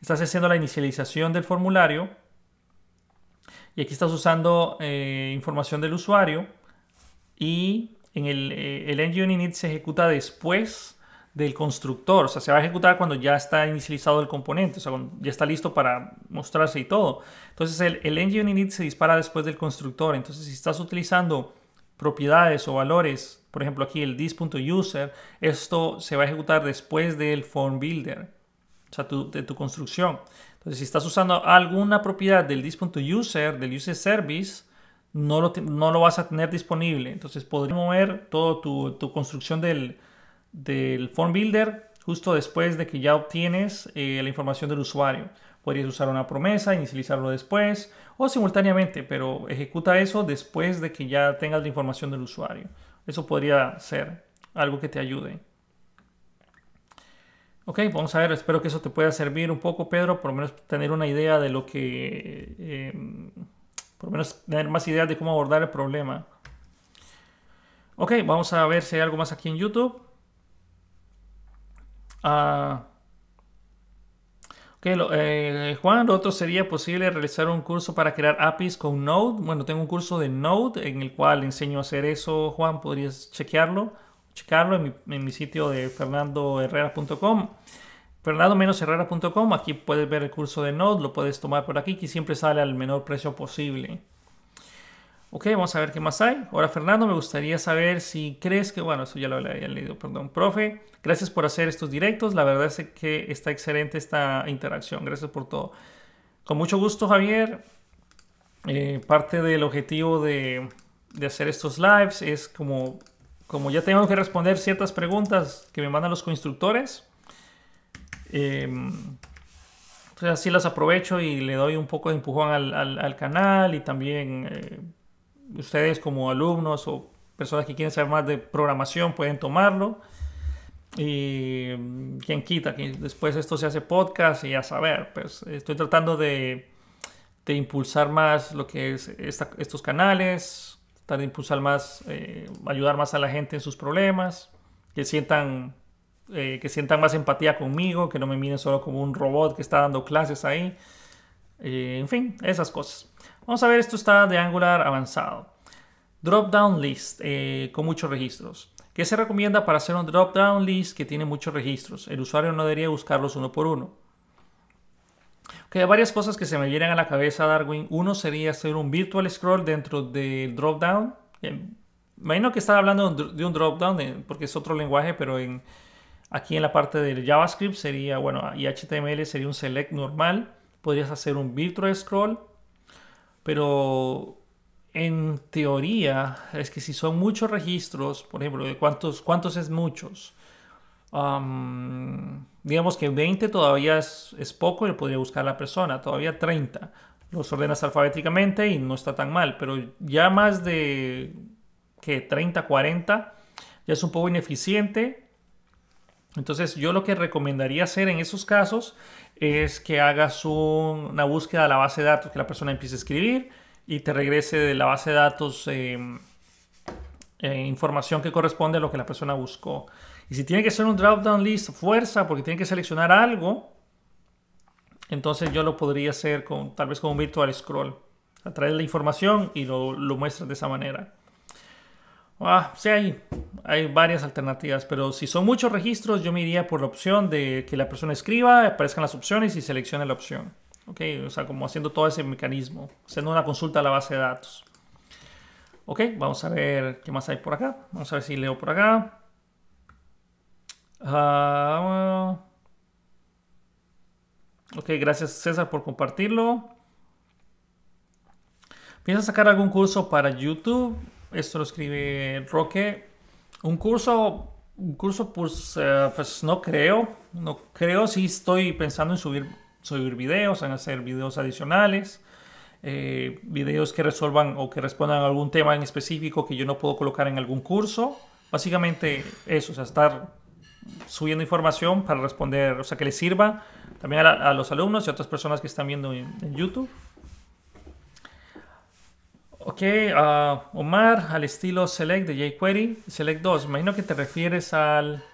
estás haciendo la inicialización del formulario y aquí estás usando eh, información del usuario y en el, eh, el engine init se ejecuta después del constructor, o sea, se va a ejecutar cuando ya está inicializado el componente, o sea, ya está listo para mostrarse y todo. Entonces, el, el engine init se dispara después del constructor. Entonces, si estás utilizando propiedades o valores, por ejemplo aquí el this.user, esto se va a ejecutar después del form builder, o sea, de tu construcción. Entonces, si estás usando alguna propiedad del this.user, del user service, no lo, vas a tener disponible. Entonces, podrías mover toda tu, construcción del, del, form builder justo después de que ya obtienes eh, la información del usuario. Podrías usar una promesa, inicializarlo después, o simultáneamente, pero ejecuta eso después de que ya tengas la información del usuario. Eso podría ser algo que te ayude. Ok, vamos a ver, espero que eso te pueda servir un poco, Pedro, por lo menos tener una idea de lo que... Em, por lo menos tener más ideas de cómo abordar el problema. Ok, vamos a ver si hay algo más aquí en YouTube. Ah... Eh, Juan, lo otro sería posible realizar un curso para crear APIs con Node. Bueno, tengo un curso de Node en el cual enseño a hacer eso. Juan, podrías chequearlo, checarlo en mi, en mi sitio de fernandoherrera.com. Fernando-herrera.com, aquí puedes ver el curso de Node, lo puedes tomar por aquí, que siempre sale al menor precio posible. Ok, vamos a ver qué más hay. Ahora, Fernando, me gustaría saber si crees que, bueno, eso ya lo había leído, perdón. Profe, gracias por hacer estos directos. La verdad es que está excelente esta interacción. Gracias por todo. Con mucho gusto, Javier. Eh, parte del objetivo de, hacer estos lives es como, como ya tengo que responder ciertas preguntas que me mandan los constructores. entonces em, pues así las aprovecho y le doy un poco de empujón al, canal y también... Eh, ustedes como alumnos o personas que quieren saber más de programación pueden tomarlo. Y mm, quien quita, que después esto se hace podcast y ya saber, pues estoy tratando de, impulsar más lo que es estos canales, tratar de impulsar más, eh, ayudar más a la gente en sus problemas, que sientan, eh, que sientan más empatía conmigo, que no me miren solo como un robot que está dando clases ahí. Eh, en fin, esas cosas. Vamos a ver, esto está de Angular avanzado. Dropdown list eh, con muchos registros. ¿Qué se recomienda para hacer un dropdown list que tiene muchos registros? El usuario no debería buscarlos uno por uno. Ok, hay varias cosas que se me vienen a la cabeza, Darwin. Uno sería hacer un virtual scroll dentro del dropdown. down eh, Imagino que estaba hablando de un dropdown eh, porque es otro lenguaje, pero aquí en la parte del JavaScript sería, bueno, y HTML sería un select normal. Podrías hacer un virtual scroll pero en teoría es que si son muchos registros, por ejemplo, ¿cuántos, cuántos es muchos? digamos que 20 todavía es, poco y podría buscar la persona, todavía 30. Los ordenas alfabéticamente y no está tan mal, pero ya más de que 30, 40 ya es un poco ineficiente entonces yo lo que recomendaría hacer en esos casos es que hagas una búsqueda a la base de datos, que la persona empiece a escribir y te regrese de la base de datos em, eh, información que corresponde a lo que la persona buscó. Y si tiene que ser un drop-down list, fuerza, porque tiene que seleccionar algo, entonces yo lo podría hacer con, tal vez con un virtual scroll. atraer la información y lo muestras de esa manera. Ah, sí hay, varias alternativas, pero si son muchos registros, yo me iría por la opción de que la persona escriba, aparezcan las opciones y seleccione la opción. Ok, o sea, como haciendo todo ese mecanismo, haciendo una consulta a la base de datos. Ok, vamos a ver qué más hay por acá. Vamos a ver si leo por acá. Ah, ok, gracias César por compartirlo. ¿Piensas sacar algún curso para YouTube? esto lo escribe Roque. Un curso, un curso pues, eh, pues no creo, no creo, si estoy pensando en subir, subir videos, en hacer videos adicionales. Eh, videos que resuelvan o que respondan a algún tema en específico que yo no puedo colocar en algún curso. Básicamente eso, o sea, estar subiendo información para responder, o sea, que les sirva también a, los alumnos y a otras personas que están viendo en YouTube. Ok, ah, Omar, al estilo select de jQuery, select 2. Imagino que te refieres al,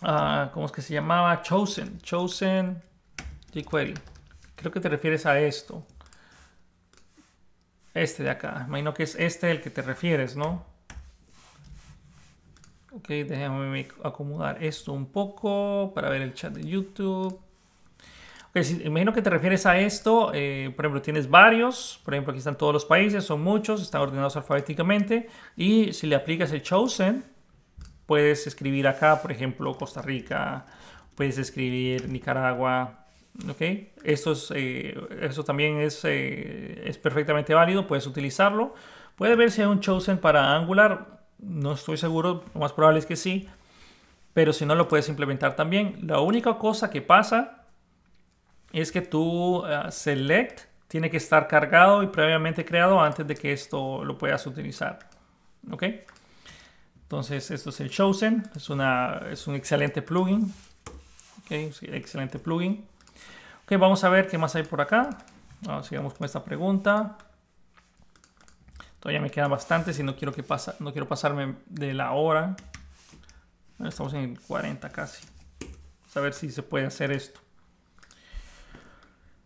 ah, ¿cómo es que se llamaba? Chosen, chosen jQuery. Creo que te refieres a esto. Este de acá. Imagino que es este el que te refieres, ¿no? Ok, déjame acomodar esto un poco para ver el chat de YouTube imagino que te refieres a esto, eh, por ejemplo, tienes varios, por ejemplo, aquí están todos los países, son muchos, están ordenados alfabéticamente, y si le aplicas el chosen, puedes escribir acá, por ejemplo, Costa Rica, puedes escribir Nicaragua, ¿ok? Esto, es, eh, también es, eh, es perfectamente válido, puedes utilizarlo. Puede ver si hay un chosen para Angular, no estoy seguro, lo más probable es que sí, pero si no lo puedes implementar también. La única cosa que pasa es que tu eh, select tiene que estar cargado y previamente creado antes de que esto lo puedas utilizar. ¿Ok? Entonces, esto es el Chosen, es, una, es un excelente plugin. ¿Ok? Excelente plugin. Ok, vamos a ver qué más hay por acá. sigamos con esta pregunta. Todavía me queda bastante, si no quiero, que pasa, no quiero pasarme de la hora. estamos en el 40 casi. a ver si se puede hacer esto.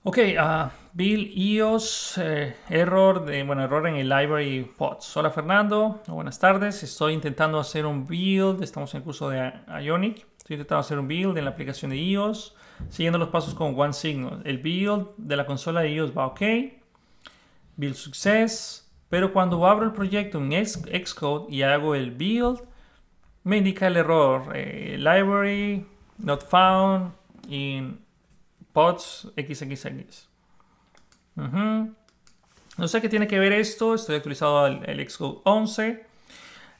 Ok, build ah, Bill IOS, eh, error de, bueno, error en el library pods. Hola Fernando, buenas tardes. Estoy intentando hacer un build, estamos en curso de Ionic. Estoy intentando hacer un build en la aplicación de iOS, siguiendo los pasos con OneSignal. El build de la consola de iOS va ok, build success, pero cuando abro el proyecto en Xcode y hago el build, me indica el error, eh, library not found in Pods XXX. No sé qué tiene que ver esto. Estoy actualizado al, Xcode 11.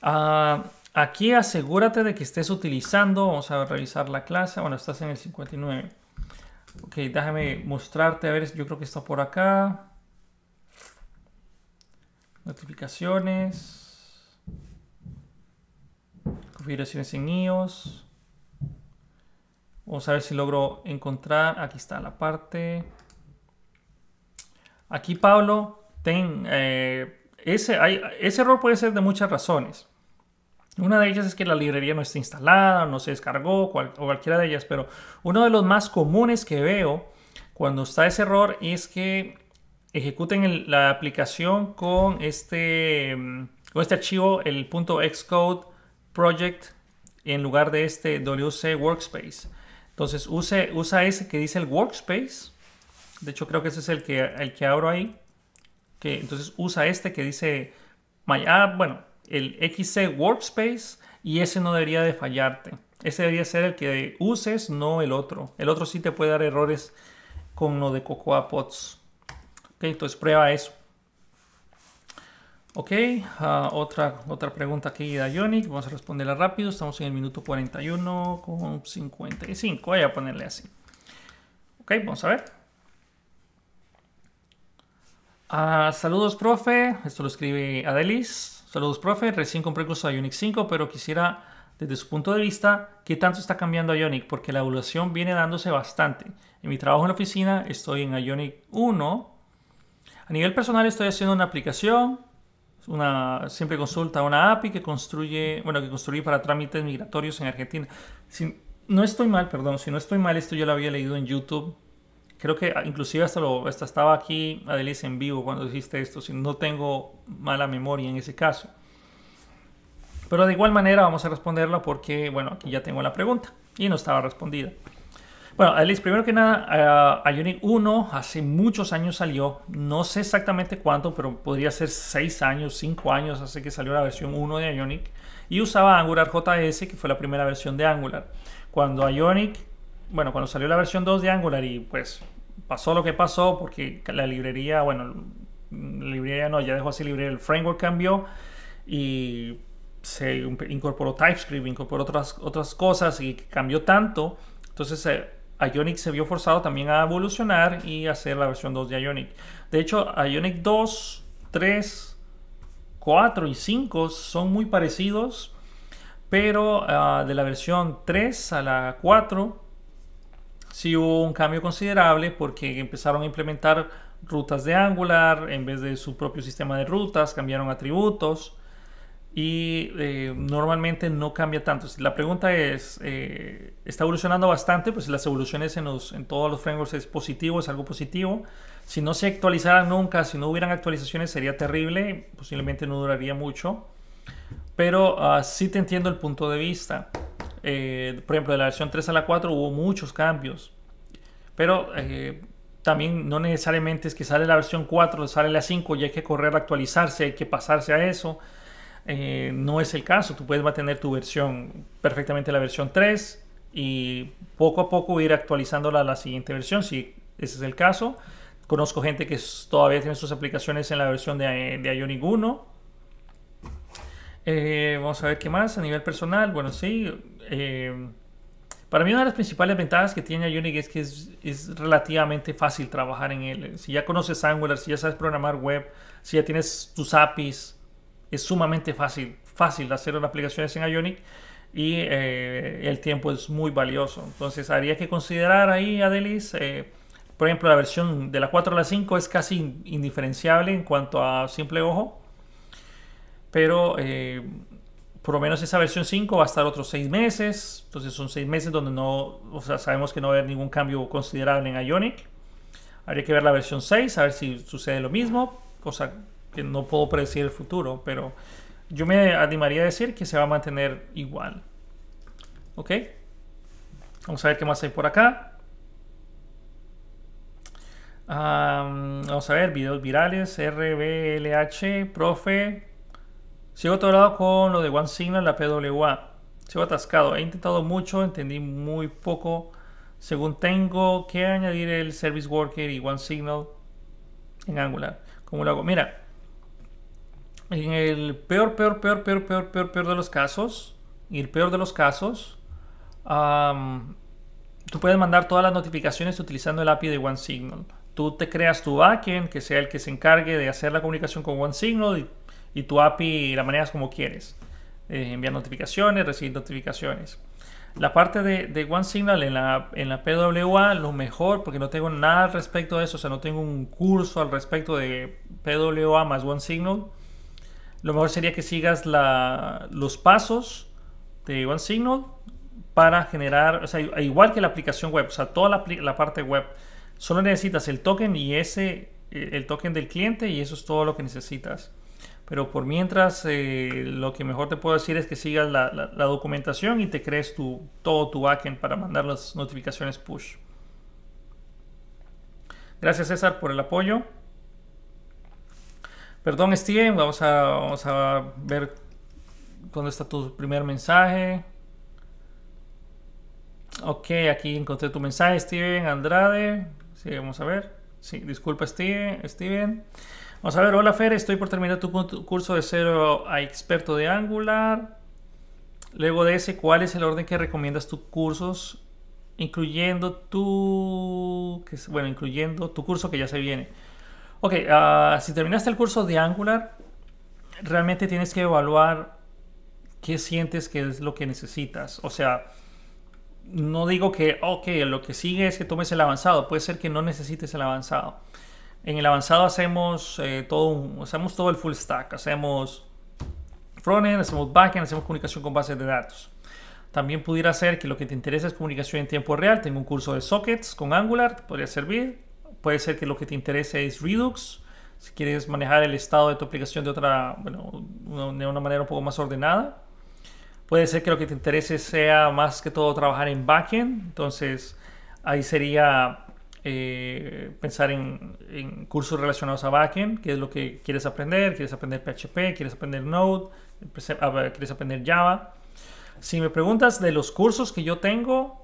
Ah, aquí asegúrate de que estés utilizando. Vamos a revisar la clase. Bueno, estás en el 59. Ok, déjame mostrarte. A ver, yo creo que está por acá. Notificaciones. Configuraciones en iOS. Vamos a ver si logro encontrar. Aquí está la parte. Aquí Pablo, ten, eh, ese, error puede ser de muchas razones. Una de ellas es que la librería no está instalada, no se descargó, o cualquiera de ellas, pero uno de los más comunes que veo cuando está ese error es que ejecuten la aplicación con este, mm, este archivo, el .xcode project, en lugar de este WC workspace. Entonces use, usa ese que dice el workspace. De hecho creo que ese es el que, el que abro ahí. Que, entonces usa este que dice My App, bueno, el XC Workspace y ese no debería de fallarte. Ese debería ser el que uses, no el otro. El otro sí te puede dar errores con lo de Cocoa pots entonces prueba eso. Ok, ah, otra, otra pregunta aquí de Ionic, vamos a responderla rápido, estamos en el minuto 41 con 55, voy a ponerle así. Ok, vamos a ver. Ah, saludos, profe, esto lo escribe Adelis. Saludos, profe, recién compré el curso de Ionic 5, pero quisiera desde su punto de vista, ¿qué tanto está cambiando Ionic? Porque la evaluación viene dándose bastante. En mi trabajo en la oficina estoy en Ionic 1. A nivel personal estoy haciendo una aplicación una, siempre consulta una API que construye, bueno, que construye para trámites migratorios en Argentina. Si no estoy mal, perdón, si no estoy mal, esto yo lo había leído en YouTube. Creo que inclusive hasta, lo, estaba aquí Adelis en vivo cuando dijiste esto, si no tengo mala memoria en ese caso. Pero de igual manera vamos a responderla porque, bueno, aquí ya tengo la pregunta y no estaba respondida. Bueno, Alice, primero que nada, Ionic 1 hace muchos años salió, no sé exactamente cuánto, pero podría ser 6 años, 5 años, hace que salió la versión 1 de Ionic y usaba Angular JS, que fue la primera versión de Angular. Cuando Ionic, bueno, cuando salió la versión 2 de Angular y pues pasó lo que pasó porque la librería, bueno, la librería no, ya dejó así librería, el framework cambió y se incorporó TypeScript, incorporó otras, otras cosas y cambió tanto. Entonces, eh, Ionic se vio forzado también a evolucionar y hacer la versión 2 de Ionic. De hecho, Ionic 2, 3, 4 y 5 son muy parecidos, pero ah, de la versión 3 a la 4 sí hubo un cambio considerable porque empezaron a implementar rutas de Angular en vez de su propio sistema de rutas, cambiaron atributos y eh, normalmente no cambia tanto. La pregunta es, eh, está evolucionando bastante, pues las evoluciones en, todos los frameworks es positivo, es algo positivo. Si no se actualizaran nunca, si no hubieran actualizaciones sería terrible, posiblemente no duraría mucho. Pero ah, sí te entiendo el punto de vista. Eh, por ejemplo, de la versión 3 a la 4 hubo muchos cambios, pero también no necesariamente es que sale la versión 4, sale la 5 y hay que correr a actualizarse, hay que pasarse a eso. Eh, no es el caso, tú puedes mantener tu versión perfectamente la versión 3 y poco a poco ir actualizándola a la siguiente versión, si ese es el caso. Conozco gente que todavía tiene sus aplicaciones en la versión de, de Ionic 1. Eh, vamos a ver qué más a nivel personal. Bueno, sí. Eh, para mí una de las principales ventajas que tiene Ionic es que es, es, relativamente fácil trabajar en él. Si ya conoces Angular, si ya sabes programar web, si ya tienes tus APIs, es sumamente fácil, fácil hacer las aplicaciones en Ionic y eh, el tiempo es muy valioso. Entonces habría que considerar ahí, Adelis, eh, por ejemplo, la versión de la 4 a la 5 es casi indiferenciable en cuanto a simple ojo, pero eh, por lo menos esa versión 5 va a estar otros 6 meses, entonces son 6 meses donde no, o sea, sabemos que no va a haber ningún cambio considerable en Ionic. Habría que ver la versión 6, a ver si sucede lo mismo, cosa que no puedo predecir el futuro, pero yo me animaría a decir que se va a mantener igual. ¿Ok? Vamos a ver qué más hay por acá. vamos a ver, videos virales, RBLH, profe. Sigo atorado con lo de OneSignal, la PWA. Sigo atascado. He intentado mucho, entendí muy poco. Según tengo que añadir el Service Worker y OneSignal en Angular. ¿Cómo lo hago? Mira, en el peor, peor, peor, peor, peor, peor, peor de los casos, y el peor de los casos, tú puedes mandar todas las notificaciones utilizando el API de OneSignal. Tú te creas tu backend, que sea el que se encargue de hacer la comunicación con OneSignal y, y tu API la manejas como quieres. Eh, enviar notificaciones, recibir notificaciones. La parte de, de OneSignal en la, en la PWA, lo mejor, porque no tengo nada al respecto de eso, o sea, no tengo un curso al respecto de PWA más OneSignal lo mejor sería que sigas los pasos de OneSignal para generar, o sea, igual que la aplicación web, o sea, toda la, parte web. Solo necesitas el token y ese, e, el token del cliente y eso es todo lo que necesitas. Pero por mientras, eh, lo que mejor te puedo decir es que sigas la, documentación y te crees todo tu backend para mandar las notificaciones push. Gracias César por el apoyo. Perdón, Steven, vamos a, a ver dónde está tu primer mensaje. Ok, aquí encontré tu mensaje, Steven Andrade. Sí, vamos a ver. Sí, disculpa, Steven. Steven. Vamos a ver, hola Fer, estoy por terminar tu curso de cero a experto de Angular. Luego de ese, ¿cuál es el orden que recomiendas tus cursos? Incluyendo tu. bueno, incluyendo tu curso que ya se viene. Ok, ah, si terminaste el curso de Angular, realmente tienes que evaluar qué sientes que es lo que necesitas. O sea, no digo que, ok, lo que sigue es que tomes el avanzado. Puede ser que no necesites el avanzado. En el avanzado hacemos, eh, todo, hacemos todo el full stack. Hacemos frontend, hacemos backend, hacemos comunicación con bases de datos. También pudiera ser que lo que te interesa es comunicación en tiempo real. Tengo un curso de sockets con Angular, podría servir puede ser que lo que te interese es Redux, si quieres manejar el estado de tu aplicación de otra, bueno, de una manera un poco más ordenada. Puede ser que lo que te interese sea más que todo trabajar en backend, entonces ahí sería eh, pensar en, en, cursos relacionados a backend, qué es lo que quieres aprender, quieres aprender PHP, quieres aprender Node, quieres aprender Java. Si me preguntas de los cursos que yo tengo,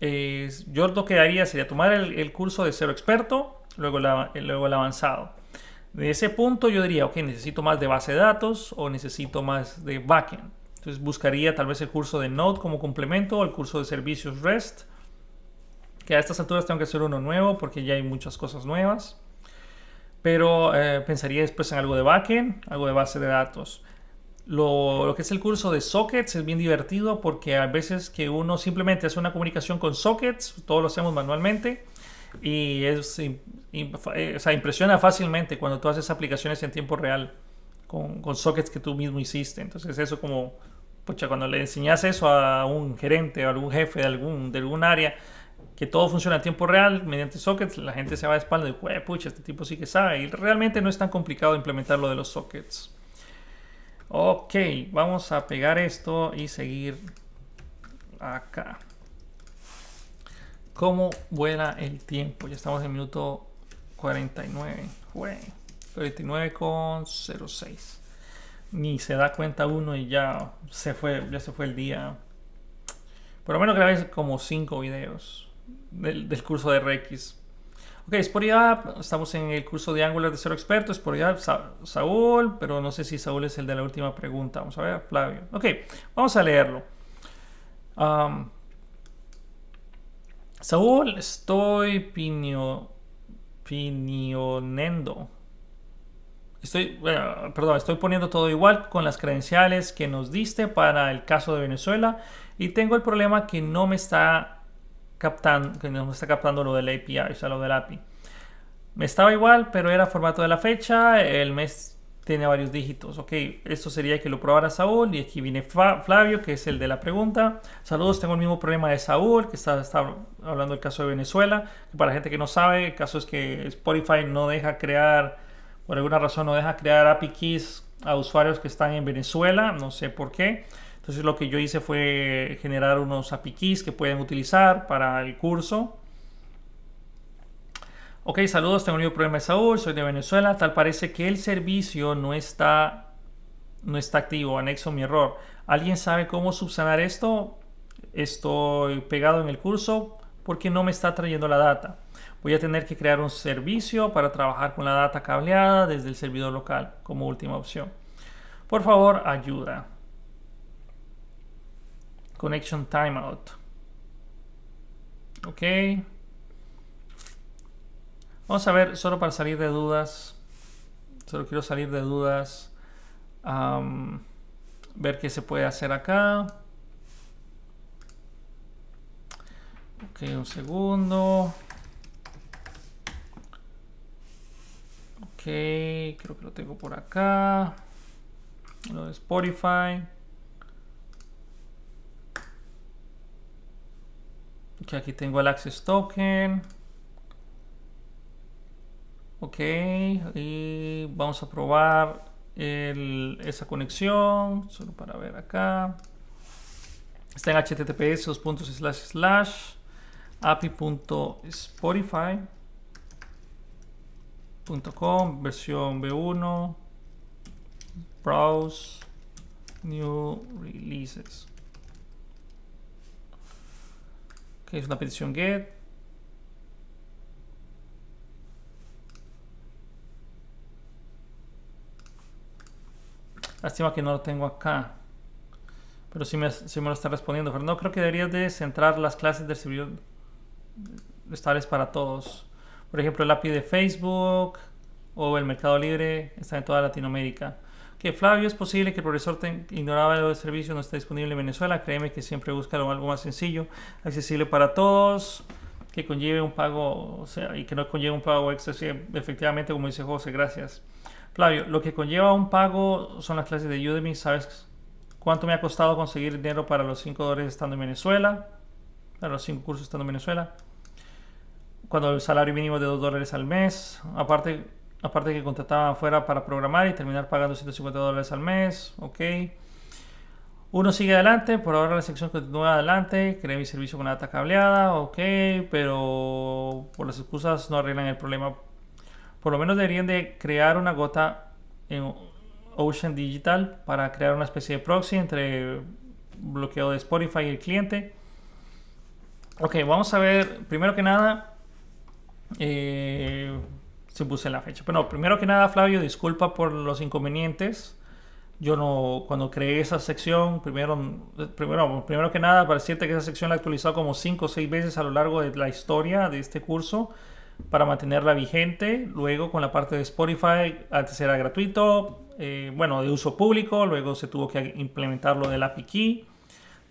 yo lo que haría sería tomar el, curso de cero experto, eh, luego, el avanzado. De ese punto yo diría, ok, necesito más de base de datos o necesito más de backend. Entonces buscaría tal vez el curso de Node como complemento o el curso de servicios REST, que a estas alturas tengo que hacer uno nuevo porque ya hay muchas cosas nuevas. Pero eh, pensaría después en algo de backend, algo de base de datos lo, que es el curso de sockets es bien divertido porque a veces que uno simplemente hace una comunicación con sockets, todo lo hacemos manualmente y es eh, impresiona fácilmente cuando tú haces aplicaciones en tiempo real con, sockets que tú mismo hiciste. Entonces eso como, pucha, cuando le enseñas eso a un gerente o a algún jefe de algún, de algún área, que todo funciona en tiempo real mediante sockets, la gente se va de espalda y, pucha, este tipo sí que sabe. Y realmente no es tan complicado implementar lo de los sockets. Ok, vamos a pegar esto y seguir acá. ¿Cómo vuela el tiempo? Ya estamos en minuto 49. 49,06. Ni se da cuenta uno y ya se fue, ya se fue el día. Por lo menos grabé como 5 videos del, curso de rex Ok, Spotify, estamos en el curso de Angular de Cero Experto, por Saúl, pero no sé si Saúl es el de la última pregunta. Vamos a ver, Flavio. Ok, vamos a leerlo. Saúl, estoy pinio, Estoy, perdón, estoy poniendo todo igual con las credenciales que nos diste para el caso de Venezuela y tengo el problema que no me está captando, que nos está captando lo del API, o sea, lo del API. Me estaba igual, pero era formato de la fecha, el mes tiene varios dígitos. Ok, esto sería que lo probara Saúl y aquí viene Flavio, que es el de la pregunta. Saludos, tengo el mismo problema de Saúl, que está, hablando del caso de Venezuela. Para gente que no sabe, el caso es que Spotify no deja crear, por alguna razón no deja crear API keys a usuarios que están en Venezuela, no sé por qué. Entonces lo que yo hice fue generar unos API keys que pueden utilizar para el curso. Ok, saludos, tengo un problema de Saúl, soy de Venezuela. Tal parece que el servicio no está, no está activo, anexo mi error. ¿Alguien sabe cómo subsanar esto? Estoy pegado en el curso porque no me está trayendo la data. Voy a tener que crear un servicio para trabajar con la data cableada desde el servidor local como última opción. Por favor, ayuda. Connection timeout. Ok. Vamos a ver, solo para salir de dudas. Solo quiero salir de dudas. ver qué se puede hacer acá. Ok, un segundo. Ok, creo que lo tengo por acá. Lo de Spotify. que aquí tengo el access token. Ok, y vamos a probar esa conexión, solo para ver acá. Está en https puntos, api.spotify.com, versión B1, browse, new releases. que es una petición get. Lástima que no lo tengo acá. Pero si me, me lo está respondiendo. Pero no creo que deberías de centrar las clases de servidor estables para todos. Por ejemplo, el API de Facebook o el Mercado Libre está en toda Latinoamérica que Flavio es posible que el profesor te ignoraba el servicio, no está disponible en Venezuela. Créeme que siempre busca algo más sencillo, accesible para todos, que conlleve un pago, o sea, y que no conlleve un pago excesivo. efectivamente, como dice José, gracias. Flavio, lo que conlleva un pago son las clases de Udemy. ¿Sabes cuánto me ha costado conseguir dinero para los 5 dólares estando en Venezuela? Para los 5 cursos estando en Venezuela. Cuando el salario mínimo es de 2 dólares al mes. Aparte, Aparte que contrataban afuera para programar y terminar pagando 150 dólares al mes. Ok. Uno sigue adelante, por ahora la sección continúa adelante, creé mi servicio con data cableada, ok, pero por las excusas no arreglan el problema. Por lo menos deberían de crear una gota en Ocean Digital para crear una especie de proxy entre bloqueo de Spotify y el cliente. Ok, vamos a ver, primero que nada, eh, se puse la fecha. Pero no, primero que nada, Flavio, disculpa por los inconvenientes. Yo no, cuando creé esa sección, primero, primero, primero que nada, para decirte que esa sección la he actualizado como 5 o 6 veces a lo largo de la historia de este curso para mantenerla vigente. Luego con la parte de Spotify, antes era gratuito, eh, bueno, de uso público, luego se tuvo que implementar lo del API Key.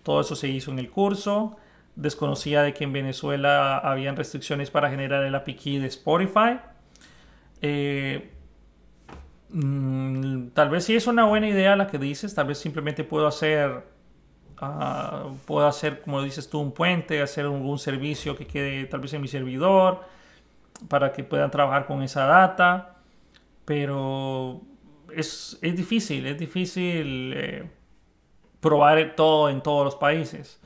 Todo eso se hizo en el curso. Desconocía de que en Venezuela habían restricciones para generar el API Key de Spotify. Eh, mm, tal vez si es una buena idea la que dices, tal vez simplemente puedo hacer, ah, puedo hacer, como dices tú, un puente, hacer un, servicio que quede tal vez en mi servidor para que puedan trabajar con esa data, pero es, difícil, es difícil eh, probar todo en todos los países.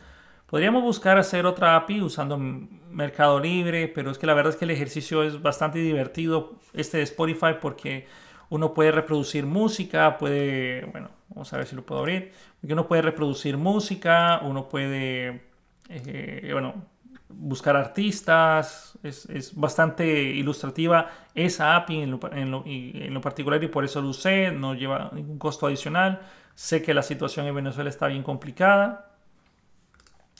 Podríamos buscar hacer otra API usando Mercado Libre, pero es que la verdad es que el ejercicio es bastante divertido, este de Spotify, porque uno puede reproducir música, puede, bueno, vamos a ver si lo puedo abrir, uno puede reproducir música, uno puede, eh, bueno, buscar artistas, es, bastante ilustrativa esa API en lo, en lo particular y por eso lo usé, no lleva ningún costo adicional. Sé que la situación en Venezuela está bien complicada,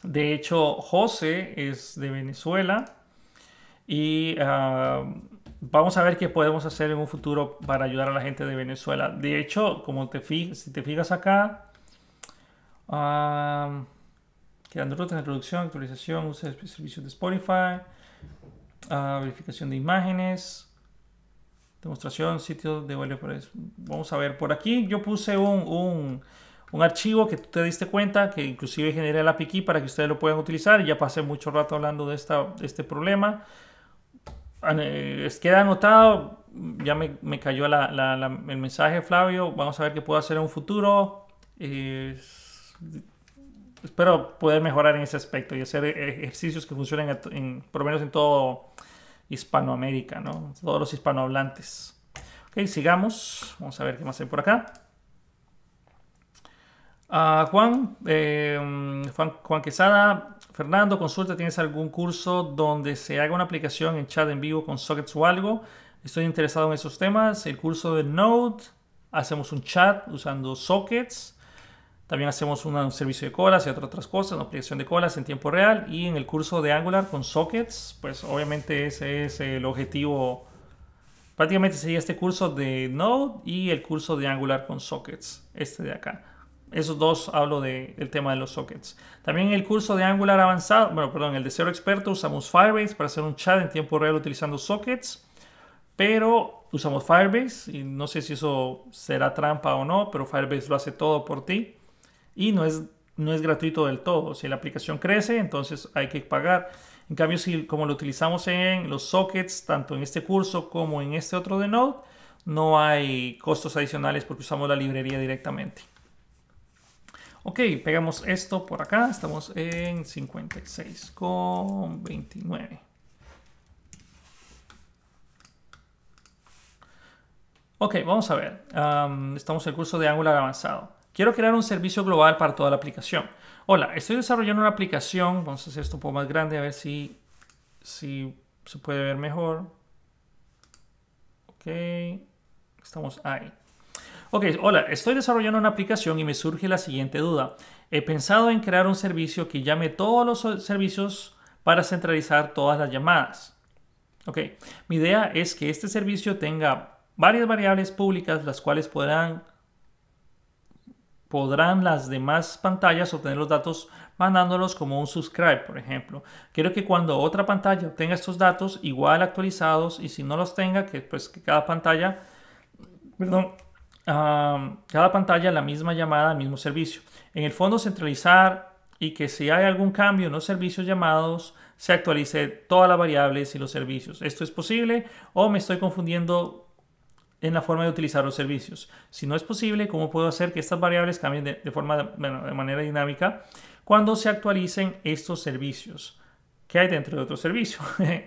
de hecho, José es de Venezuela y ah, vamos a ver qué podemos hacer en un futuro para ayudar a la gente de Venezuela. De hecho, como te si te fijas acá, ah, quedando creando rutas de introducción, actualización, uso de servicios de Spotify, ah, verificación de imágenes, demostración, sitio de Vamos a ver, por aquí yo puse un un archivo que tú te diste cuenta, que inclusive genera el API Key para que ustedes lo puedan utilizar. Ya pasé mucho rato hablando de, este problema. Eh, queda anotado, ya me, cayó el mensaje Flavio, vamos a ver qué puedo hacer en un futuro. espero poder mejorar en ese aspecto y hacer eh, ejercicios que funcionen por lo menos en todo Hispanoamérica, Todos los hispanohablantes. Ok, sigamos. Vamos a ver qué más hay por acá. Eh, Juan, Juan, Quesada, Fernando, consulta, ¿tienes algún curso donde se haga una aplicación en chat en vivo con sockets o algo? Estoy interesado en esos temas. El curso de Node, hacemos un chat usando sockets. También hacemos un servicio de colas y otras, otras cosas, una aplicación de colas en tiempo real. Y en el curso de Angular con sockets, pues obviamente ese es el objetivo. Prácticamente sería este curso de Node y el curso de Angular con sockets, este de acá esos dos hablo del tema de los sockets. También el curso de Angular avanzado, bueno, perdón, el de cero experto usamos Firebase para hacer un chat en tiempo real utilizando sockets, pero usamos Firebase y no sé si eso será trampa o no, pero Firebase lo hace todo por ti y no es, no es gratuito del todo. Si la aplicación crece, entonces hay que pagar. En cambio, si como lo utilizamos en los sockets, tanto en este curso como en este otro de Node, no hay costos adicionales porque usamos la librería directamente. Ok, pegamos esto por acá. Estamos en con 56,29. Ok, vamos a ver. estamos en el curso de Angular avanzado. Quiero crear un servicio global para toda la aplicación. Hola, estoy desarrollando una aplicación. Vamos a hacer esto un poco más grande a ver si, si se puede ver mejor. Ok, estamos ahí. Ok, hola, estoy desarrollando una aplicación y me surge la siguiente duda. He pensado en crear un servicio que llame todos los servicios para centralizar todas las llamadas. Ok, mi idea es que este servicio tenga varias variables públicas las cuales podrán podrán las demás pantallas obtener los datos mandándolos como un subscribe, por ejemplo. Quiero que cuando otra pantalla obtenga estos datos igual actualizados y si no los tenga, que pues que cada pantalla, perdón, Ah, cada pantalla la misma llamada, el mismo servicio. En el fondo centralizar y que si hay algún cambio en los servicios llamados, se actualice todas las variables y los servicios. ¿Esto es posible o me estoy confundiendo en la forma de utilizar los servicios. Si no es posible, ¿cómo puedo hacer que estas variables cambien de, forma, de manera dinámica cuando se actualicen estos servicios? que hay dentro de otro servicio.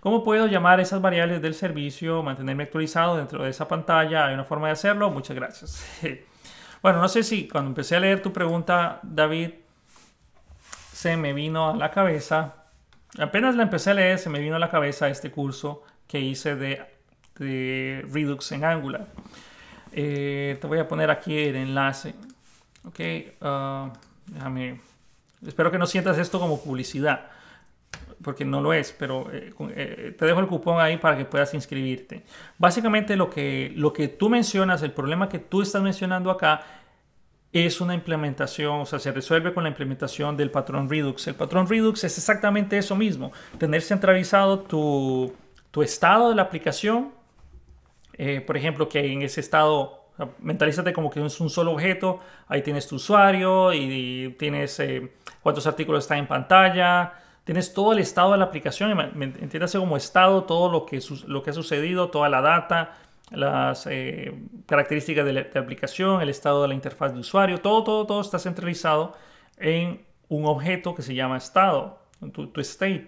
¿Cómo puedo llamar esas variables del servicio, mantenerme actualizado dentro de esa pantalla? ¿Hay una forma de hacerlo? Muchas gracias. bueno, no sé si cuando empecé a leer tu pregunta, David, se me vino a la cabeza, apenas la empecé a leer, se me vino a la cabeza este curso que hice de, Redux en Angular. Eh, te voy a poner aquí el enlace. Ok, ah, déjame. Espero que no sientas esto como publicidad porque no lo es, pero eh, eh, eh, te dejo el cupón ahí para que puedas inscribirte. Básicamente lo que, lo que tú mencionas, el problema que tú estás mencionando acá, es una implementación, o sea, se resuelve con la implementación del patrón Redux. El patrón Redux es exactamente eso mismo, tener centralizado tu, tu estado de la aplicación, por ejemplo, que en ese estado mentalízate como que es un solo objeto, ahí tienes tu usuario y, tienes cuántos artículos están en pantalla, Tienes todo el estado de la aplicación, entiéndase como estado, todo lo que, lo que ha sucedido, toda la data, las eh, características de la, aplicación, el estado de la interfaz de usuario, todo, todo, todo está centralizado en un objeto que se llama estado, tu, state.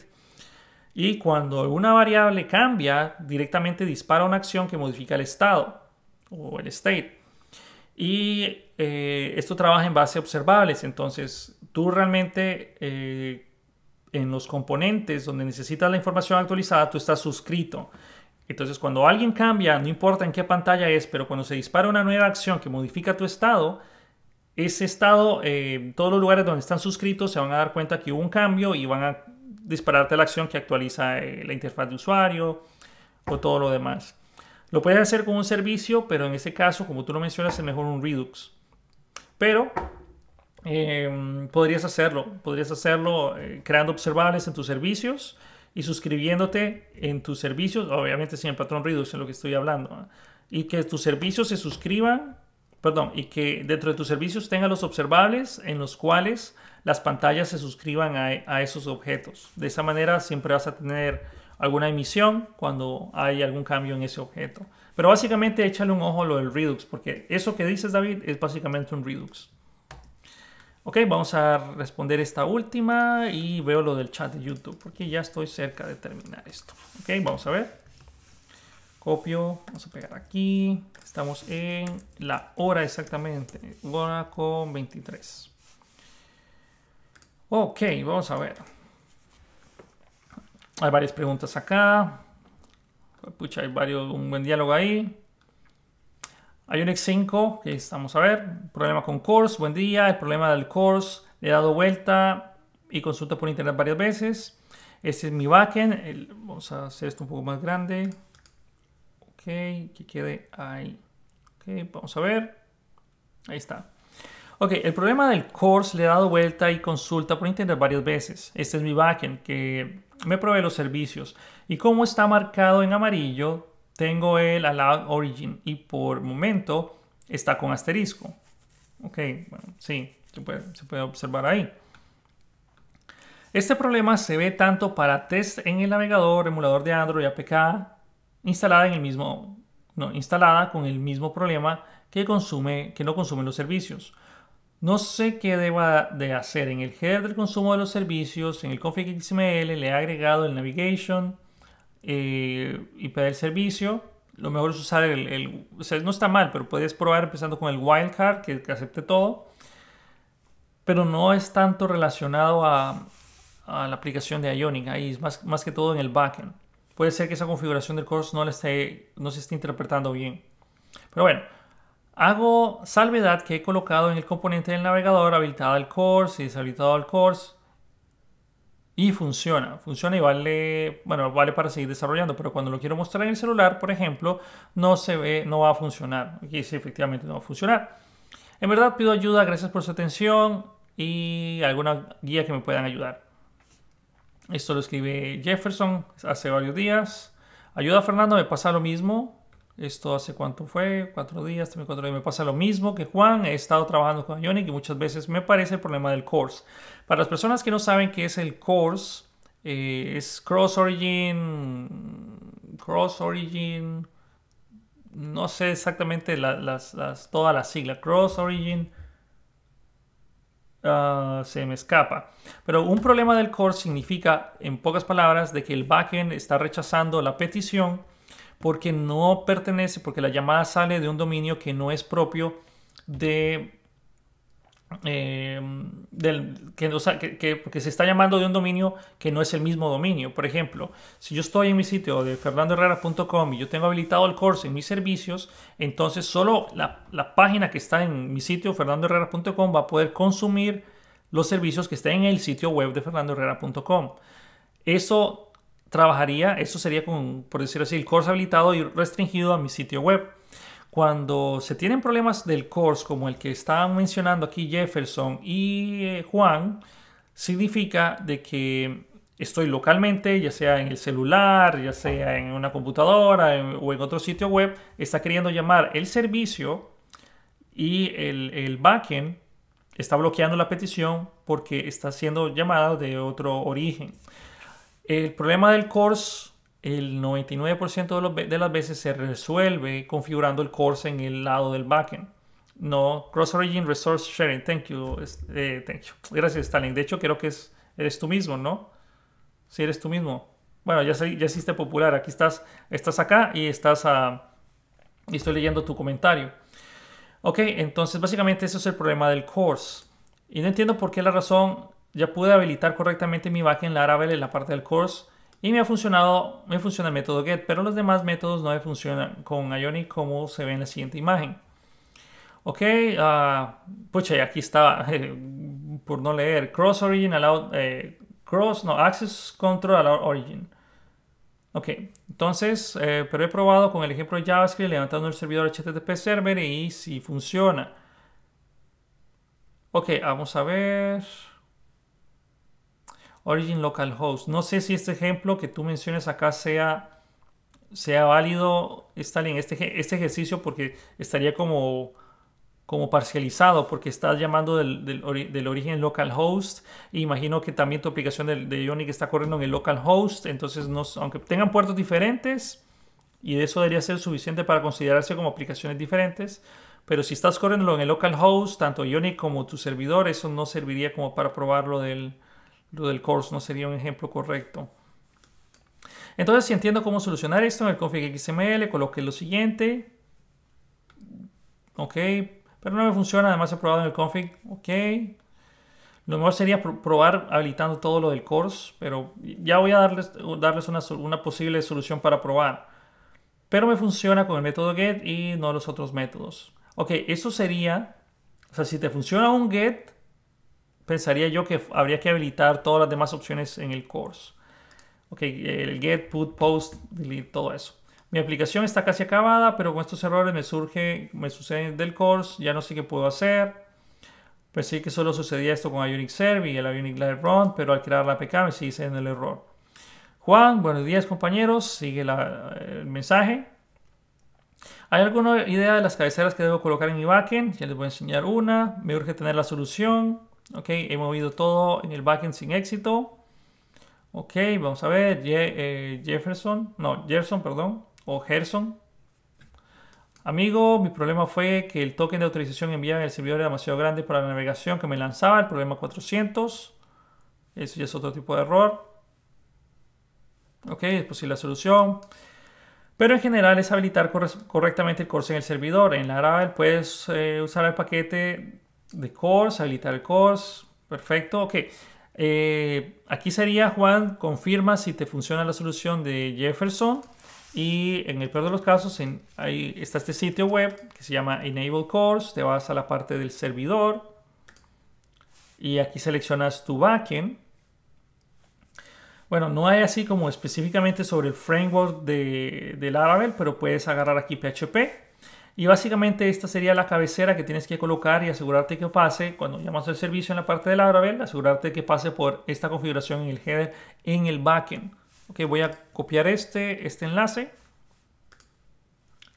Y cuando alguna variable cambia, directamente dispara una acción que modifica el estado o el state. Y eh, esto trabaja en base a observables. Entonces, tú realmente eh, en los componentes donde necesitas la información actualizada, tú estás suscrito. Entonces, cuando alguien cambia, no importa en qué pantalla es, pero cuando se dispara una nueva acción que modifica tu estado, ese estado, eh, todos los lugares donde están suscritos se van a dar cuenta que hubo un cambio y van a dispararte la acción que actualiza eh, la interfaz de usuario o todo lo demás. Lo puedes hacer con un servicio, pero en este caso, como tú lo mencionas, es mejor un Redux. Pero Em, podrías hacerlo. Podrías hacerlo eh, creando observables en tus servicios y suscribiéndote en tus servicios, obviamente sin el patrón Redux, en lo que estoy hablando. ¿ah? Y que tus servicios se suscriban, perdón, y que dentro de tus servicios tengan los observables en los cuales las pantallas se suscriban a, a esos objetos. De esa manera siempre vas a tener alguna emisión cuando hay algún cambio en ese objeto. Pero básicamente échale un ojo a lo del Redux, porque eso que dices David es básicamente un Redux. Ok, vamos a responder esta última y veo lo del chat de YouTube porque ya estoy cerca de terminar esto. Ok, vamos a ver. Copio, vamos a pegar aquí. Estamos en la hora exactamente, hora con 23. Ok, vamos a ver. Hay varias preguntas acá. Pucha, hay varios, un buen diálogo ahí. Ionic 5, que estamos a ver, problema con course, buen día, el problema del course, le he dado vuelta y consulta por internet varias veces. Este es mi backend, vamos a hacer esto un poco más grande. Ok, que quede ahí. Ok, vamos a ver. Ahí está. Ok, el problema del course le he dado vuelta y consulta por internet varias veces. Este es mi backend que me provee los servicios. Y como está marcado en amarillo, tengo el allowed origin y por momento está con asterisco. Ok, bueno, sí, se puede, observar ahí. Este problema se ve tanto para test en el navegador, emulador de Android, APK, instalada, en el mismo, no, instalada con el mismo problema que, consume, que no consume los servicios. No sé qué deba de hacer. En el header del consumo de los servicios, en el config XML, le he agregado el navigation, eh, y pedir servicio. Lo mejor es usar el, O sea, no está mal, pero puedes probar empezando con el wildcard que, que acepte todo. Pero no es tanto relacionado a, la aplicación de Ionic. Ahí es más, más que todo en el backend. Puede ser que esa configuración del course no, le esté, no se esté interpretando bien. Pero bueno, hago salvedad que he colocado en el componente del navegador habilitado el course y deshabilitado el course y funciona, funciona y vale, bueno, vale para seguir desarrollando, pero cuando lo quiero mostrar en el celular, por ejemplo, no se ve, no va a funcionar. Aquí sí, efectivamente no va a funcionar. En verdad pido ayuda, gracias por su atención y alguna guía que me puedan ayudar. Esto lo escribe Jefferson hace varios días. Ayuda Fernando, me pasa lo mismo. Esto hace cuánto fue, cuatro días, también cuatro días. Me pasa lo mismo que Juan. He estado trabajando con Ionic y muchas veces me parece el problema del course. Para las personas que no saben qué es el course, eh, es cross origin, cross origin, no sé exactamente todas las, las, toda la sigla, cross origin. Ah, se me escapa. Pero un problema del course significa, en pocas palabras, de que el backend está rechazando la petición porque no pertenece, porque la llamada sale de un dominio que no es propio de... Em, del, que, se está llamando de un dominio que no es el mismo dominio. Por ejemplo, si yo estoy en mi sitio de fernandoherrera.com y yo tengo habilitado el course en mis servicios, entonces solo la, página que está en mi sitio fernandoherrera.com va a poder consumir los servicios que estén en el sitio web de fernandoherrera.com. Eso trabajaría, eso sería con, por decirlo así, el course habilitado y restringido a mi sitio web. Cuando se tienen problemas del course como el que estaban mencionando aquí Jefferson y eh, Juan, significa de que estoy localmente, ya sea en el celular, ya sea en una computadora o en otro sitio web, está queriendo llamar el servicio y el, el backend está bloqueando la petición porque está siendo llamada de otro origen. El problema del course, el 99% de, las veces se resuelve configurando el course en el lado del backend. No, Cross Origin Resource Sharing, thank you, eh, thank you. Gracias, Stalin. De hecho, creo que es, eres tú mismo, ¿no? sí, eres tú mismo. Bueno, ya, hiciste popular. Aquí estás, estás acá y estás y estoy leyendo tu comentario. Ok, entonces básicamente eso es el problema del course. Y no entiendo por qué la razón ya pude habilitar correctamente mi backend Laravel en la parte del course y me ha funcionado, me funciona el método get, pero los demás métodos no me funcionan con Ionic como se ve en la siguiente imagen. Ok, pues pucha, y aquí estaba, por no leer, cross origin allowed... Eh, cross, no, access control allowed origin. Ok, entonces, eh, pero he probado con el ejemplo de JavaScript levantando el servidor HTTP server y si funciona. Ok, vamos a ver. Origin Localhost. No sé si este ejemplo que tú mencionas acá sea, sea válido, Stalin, este, este ejercicio, porque estaría como, como parcializado, porque estás llamando del, del, origen localhost. imagino que también tu aplicación de, Ionic está corriendo en el localhost. Entonces, no aunque tengan puertos diferentes, y de eso debería ser suficiente para considerarse como aplicaciones diferentes. Pero si estás corriendo en el localhost, tanto Ionic como tu servidor, eso no serviría como para probarlo del, lo del course no sería un ejemplo correcto. Entonces, si entiendo cómo solucionar esto en el config XML, coloqué lo siguiente. Ok, pero no me funciona, además he probado en el config. Ok. Lo mejor sería probar habilitando todo lo del course, pero ya voy a darles, darles una, una posible solución para probar. Pero me funciona con el método get y no los otros métodos. Ok, eso sería, o sea, si te funciona un get, pensaría yo que habría que habilitar todas las demás opciones en el course. Ok, el get, put, post, delete, todo eso. Mi aplicación está casi acabada, pero con estos errores me surge, me suceden del course, ya no sé qué puedo hacer. sí que solo sucedía esto con Ionic Serve y el Ionic Live Run, pero al crear la APK me sigue siendo el error. Juan, buenos días compañeros, sigue el mensaje. ¿Hay alguna idea de las cabeceras que debo colocar en mi backend? Ya les voy a enseñar una. Me urge tener la solución. Ok, he movido todo en el backend sin éxito. Ok, vamos a ver. Eh, Jefferson, no, Gerson, perdón, o Gerson. Amigo, mi problema fue que el token de autorización enviado en el servidor era demasiado grande para la navegación que me lanzaba, el problema 400. Eso ya es otro tipo de error. Ok, es posible la solución. Pero en general es habilitar correctamente el course en el servidor. En la Laravel puedes eh, usar el paquete de course, habilitar el course. Perfecto, ok. Eh, aquí sería, Juan, confirma si te funciona la solución de Jefferson. Y en el peor de los casos, ahí está este sitio web que se llama Enable Course. Te vas a la parte del servidor y aquí seleccionas tu backend. Bueno, no hay así como específicamente sobre el framework de, de Laravel, pero puedes agarrar aquí PHP y básicamente esta sería la cabecera que tienes que colocar y asegurarte que pase cuando llamas al servicio en la parte de la Laravel, asegurarte que pase por esta configuración en el header en el backend. Ok, voy a copiar este, este enlace.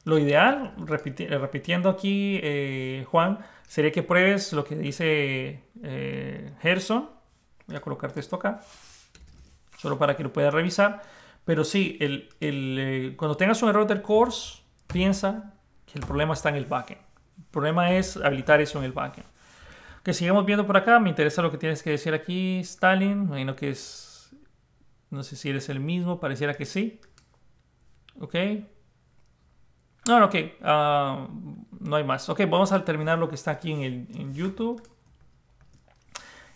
Lo ideal, eh, repitiendo aquí, eh, Juan, sería que pruebes lo que dice eh, Gerson. Voy a colocarte esto acá, solo para que lo puedas revisar. Pero sí, el, eh, cuando tengas un error del course, piensa que el problema está en el backend. El problema es habilitar eso en el backend. Que sigamos viendo por acá, me interesa lo que tienes que decir aquí, Stalin, imagino que es, no sé si eres el mismo, pareciera que sí. Ok. No, ok, ah, no hay más. Ok, vamos a terminar lo que está aquí en, en YouTube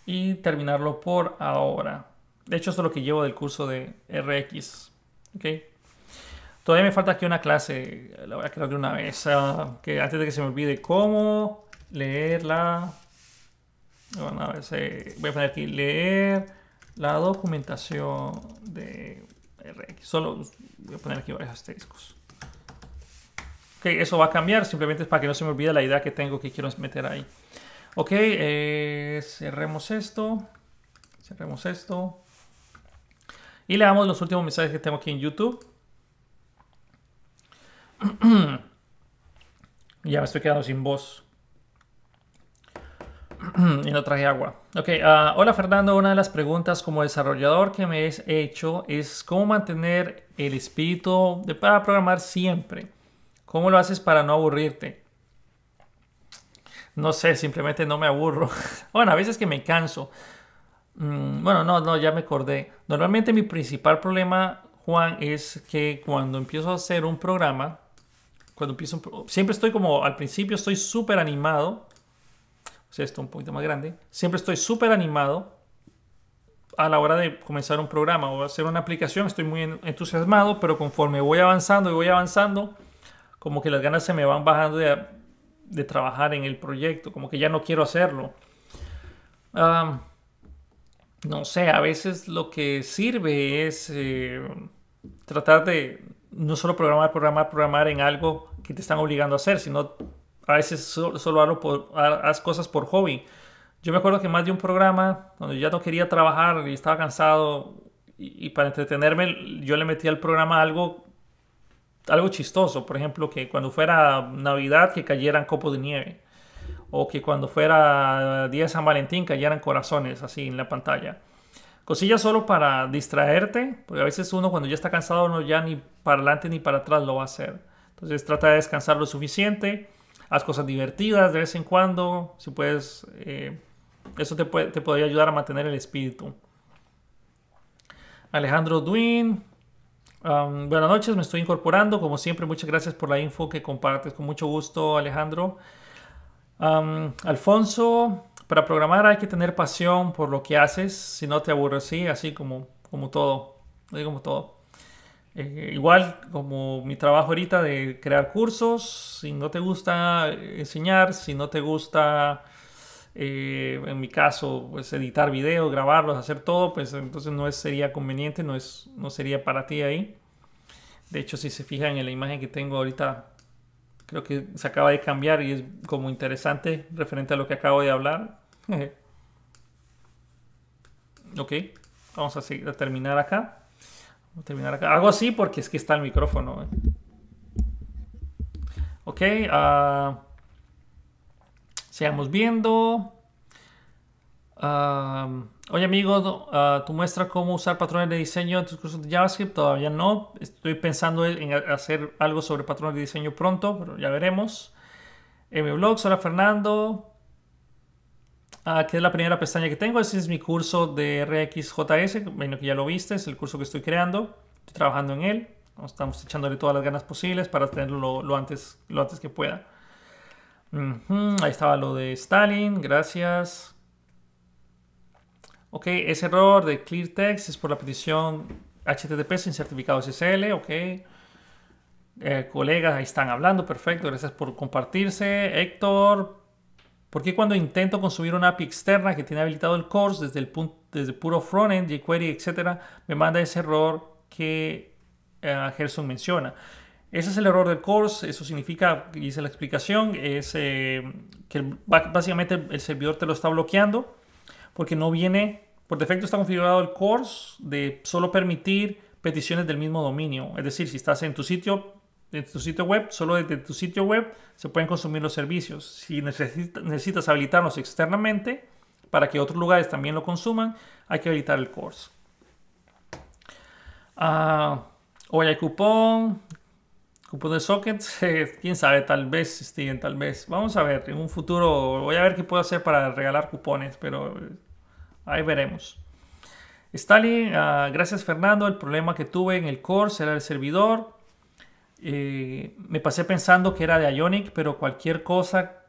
y terminarlo por ahora. De hecho, esto es lo que llevo del curso de RX. ¿ok? Todavía me falta aquí una clase, la voy a crear de una vez, que antes de que se me olvide cómo leerla. voy a poner aquí leer la documentación de RX. Solo voy a poner aquí varios asteriscos. Ok, eso va a cambiar, simplemente es para que no se me olvide la idea que tengo que quiero meter ahí. Ok, eh, cerremos esto. Cerremos esto. Y le damos los últimos mensajes que tengo aquí en YouTube. ya me estoy quedando sin voz. y no traje agua. Ok, ah, hola Fernando, una de las preguntas como desarrollador que me has hecho es cómo mantener el espíritu de para programar siempre. ¿Cómo lo haces para no aburrirte? No sé, simplemente no me aburro. bueno, a veces que me canso. Mm, bueno, no, no, ya me acordé. Normalmente mi principal problema, Juan, es que cuando empiezo a hacer un programa, cuando empiezo, siempre estoy como, al principio estoy súper animado, o sea, esto un poquito más grande, siempre estoy súper animado a la hora de comenzar un programa o hacer una aplicación, estoy muy entusiasmado, pero conforme voy avanzando y voy avanzando, como que las ganas se me van bajando de, de trabajar en el proyecto, como que ya no quiero hacerlo. no sé, a veces lo que sirve es eh, tratar de, no solo programar, programar, programar en algo que te están obligando a hacer, sino a veces solo, solo por, haz cosas por hobby. Yo me acuerdo que más de un programa, cuando ya no quería trabajar y estaba cansado, y, para entretenerme, yo le metí al programa algo, algo chistoso. Por ejemplo, que cuando fuera Navidad, que cayeran copos de nieve. O que cuando fuera Día de San Valentín, cayeran corazones así en la pantalla. Cosillas solo para distraerte, porque a veces uno cuando ya está cansado no ya ni para adelante ni para atrás lo va a hacer. Entonces trata de descansar lo suficiente, haz cosas divertidas de vez en cuando, si puedes, eh, eso te, te podría ayudar a mantener el espíritu. Alejandro Duin, um, buenas noches, me estoy incorporando, como siempre muchas gracias por la info que compartes, con mucho gusto Alejandro. Um, Alfonso, para programar hay que tener pasión por lo que haces, si no te aburres, sí, así como, como todo, como todo. Eh, igual como mi trabajo ahorita de crear cursos, si no te gusta enseñar, si no te gusta, eh, en mi caso, pues editar videos, grabarlos, hacer todo, pues entonces no es, sería conveniente, no, es, no sería para ti ahí. De hecho, si se fijan en la imagen que tengo ahorita, creo que se acaba de cambiar y es como interesante referente a lo que acabo de hablar ok, vamos a, terminar acá. Vamos terminar acá. así porque es que está el micrófono. Eh. Ok, ah, sigamos viendo. Ah, oye amigo, ah, ¿tú muestras cómo usar patrones de diseño en tus cursos de JavaScript? Todavía no. Estoy pensando en hacer algo sobre patrones de diseño pronto, pero ya veremos. En mi blog, Sara Fernando. Aquí ah, es la primera pestaña que tengo. Este es mi curso de RxJS. Bueno, que ya lo viste, es el curso que estoy creando. Estoy trabajando en él. Estamos echándole todas las ganas posibles para tenerlo lo, antes, lo antes que pueda. Ahí estaba lo de Stalin. Gracias. Ok, ese error de clear text es por la petición HTTP sin certificado SSL. Ok. Eh, colegas, ahí están hablando. Perfecto. Gracias por compartirse. Héctor, porque cuando intento consumir una API externa que tiene habilitado el course desde el punto, desde puro frontend, jQuery, etcétera, me manda ese error que uh, menciona? Ese es el error del course, eso significa, y dice la explicación, es eh, que básicamente el servidor te lo está bloqueando porque no viene, por defecto está configurado el course de solo permitir peticiones del mismo dominio. Es decir, si estás en tu sitio, de tu sitio web, solo desde tu sitio web se pueden consumir los servicios. Si necesitas habilitarlos externamente para que otros lugares también lo consuman, hay que habilitar el course. Ah, hoy hay cupón, cupón de sockets, eh, quién sabe, tal vez, Steven, tal vez. Vamos a ver, en un futuro voy a ver qué puedo hacer para regalar cupones, pero eh, ahí veremos. Stalin, ah, gracias Fernando, el problema que tuve en el course era el servidor. Eh, me pasé pensando que era de Ionic, pero cualquier cosa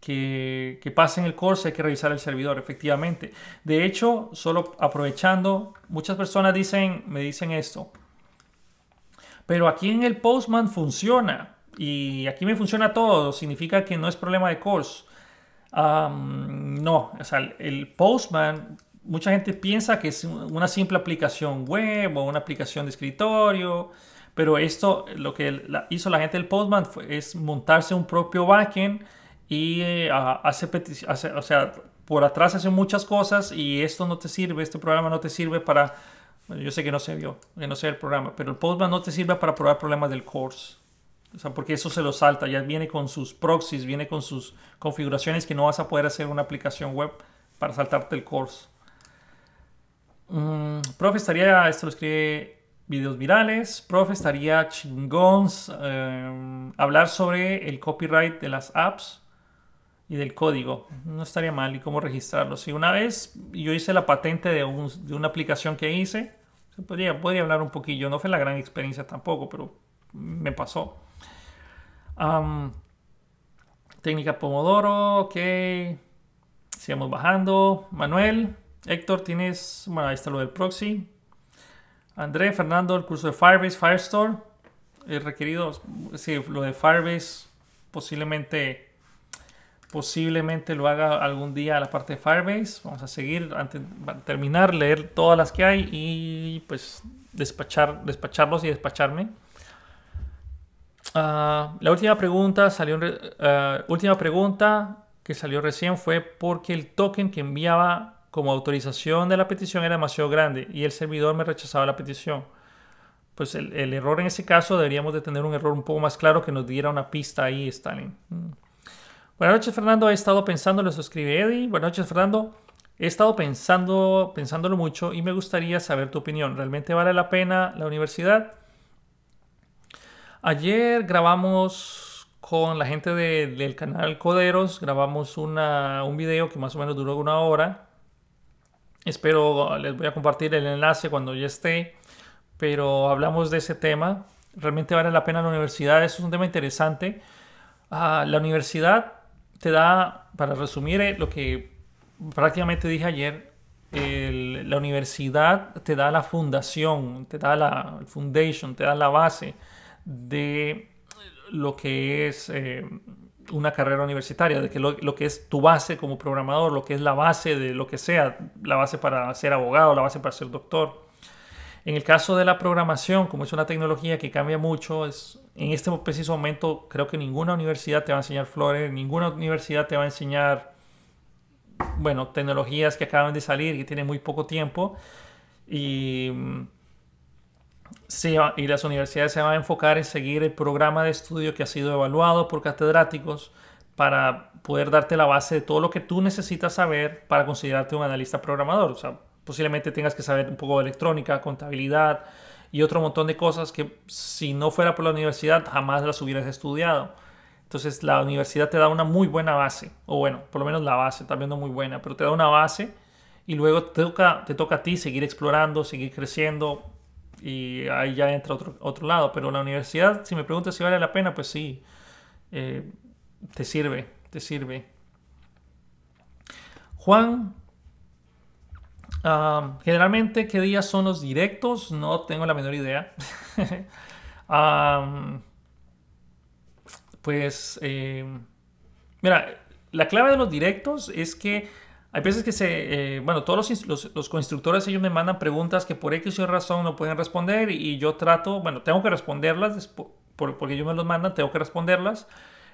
que, pase en el course hay que revisar el servidor, efectivamente. De hecho, solo aprovechando, muchas personas dicen, me dicen esto, pero aquí en el Postman funciona y aquí me funciona todo, significa que no es problema de course. no, o sea, el Postman, mucha gente piensa que es una simple aplicación web o una aplicación de escritorio. Pero esto, lo que hizo la gente del Postman fue, es montarse un propio backend y eh, hacer hace, o sea, por atrás hacen muchas cosas y esto no te sirve, este programa no te sirve para, yo sé que no se vio, que no sé el programa, pero el Postman no te sirve para probar problemas del course. O sea, porque eso se lo salta, ya viene con sus proxies, viene con sus configuraciones que no vas a poder hacer una aplicación web para saltarte el course. Mm, profe, estaría, esto lo escribe videos virales. Profe, estaría chingón em, hablar sobre el copyright de las apps y del código. No estaría mal y cómo registrarlo. Si una vez yo hice la patente de, una aplicación que hice, se podría, podría, hablar un poquillo. No fue la gran experiencia tampoco, pero me pasó. técnica Pomodoro, ok. Sigamos bajando. Manuel, Héctor, tienes. Bueno, ahí está lo del proxy. André, Fernando, el curso de Firebase, Firestore, es requerido, sí, lo de Firebase posiblemente, posiblemente lo haga algún día a la parte de Firebase. Vamos a seguir, antes, terminar, leer todas las que hay y pues despachar, despacharlos y despacharme. Ah, la última pregunta salió, ah, última pregunta que salió recién fue porque el token que enviaba como autorización de la petición era demasiado grande y el servidor me rechazaba la petición. Pues el, error en ese caso deberíamos de tener un error un poco más claro que nos diera una pista ahí, Stalin. Mm. Buenas noches, Fernando. He estado pensando, le escribe Eddie. Buenas noches, Fernando. He estado pensando, pensándolo mucho y me gustaría saber tu opinión. ¿Realmente vale la pena la universidad? Ayer grabamos con la gente del canal Coderos, grabamos un video que más o menos duró una hora Espero les voy a compartir el enlace cuando ya esté, pero hablamos de ese tema. Realmente vale la pena la universidad, eso es un tema interesante. Ah, la universidad te da, para resumir eh, lo que prácticamente dije ayer, la universidad te da la fundación, te da la foundation, te da la base de lo que es eh, una carrera universitaria, de que lo, que es tu base como programador, lo que es la base de lo que sea, la base para ser abogado, la base para ser doctor. En el caso de la programación, como es una tecnología que cambia mucho, es, en este preciso momento creo que ninguna universidad te va a enseñar flores, ninguna universidad te va a enseñar, bueno, tecnologías que acaban de salir, y tienen muy poco tiempo. Y mm, Sí, y las universidades se van a enfocar en seguir el programa de estudio que ha sido evaluado por catedráticos para poder darte la base de todo lo que tú necesitas saber para considerarte un analista programador. O sea, posiblemente tengas que saber un poco de electrónica, contabilidad y otro montón de cosas que si no fuera por la universidad jamás las hubieras estudiado. Entonces la universidad te da una muy buena base, o bueno, por lo menos la base, también no muy buena, pero te da una base y luego toca, te toca a ti seguir explorando, seguir creciendo, y ahí ya entra otro, lado. Pero la universidad, si me preguntas si vale la pena, pues sí, eh, te sirve, te sirve. Juan, ah, generalmente, ¿qué días son los directos? No tengo la menor idea. Ah, pues, eh, mira, la clave de los directos es que hay veces que se, eh, bueno, todos los, los, constructores, ellos me mandan preguntas que por X razón no pueden responder y yo trato, bueno, tengo que responderlas, porque ellos me los mandan, tengo que responderlas.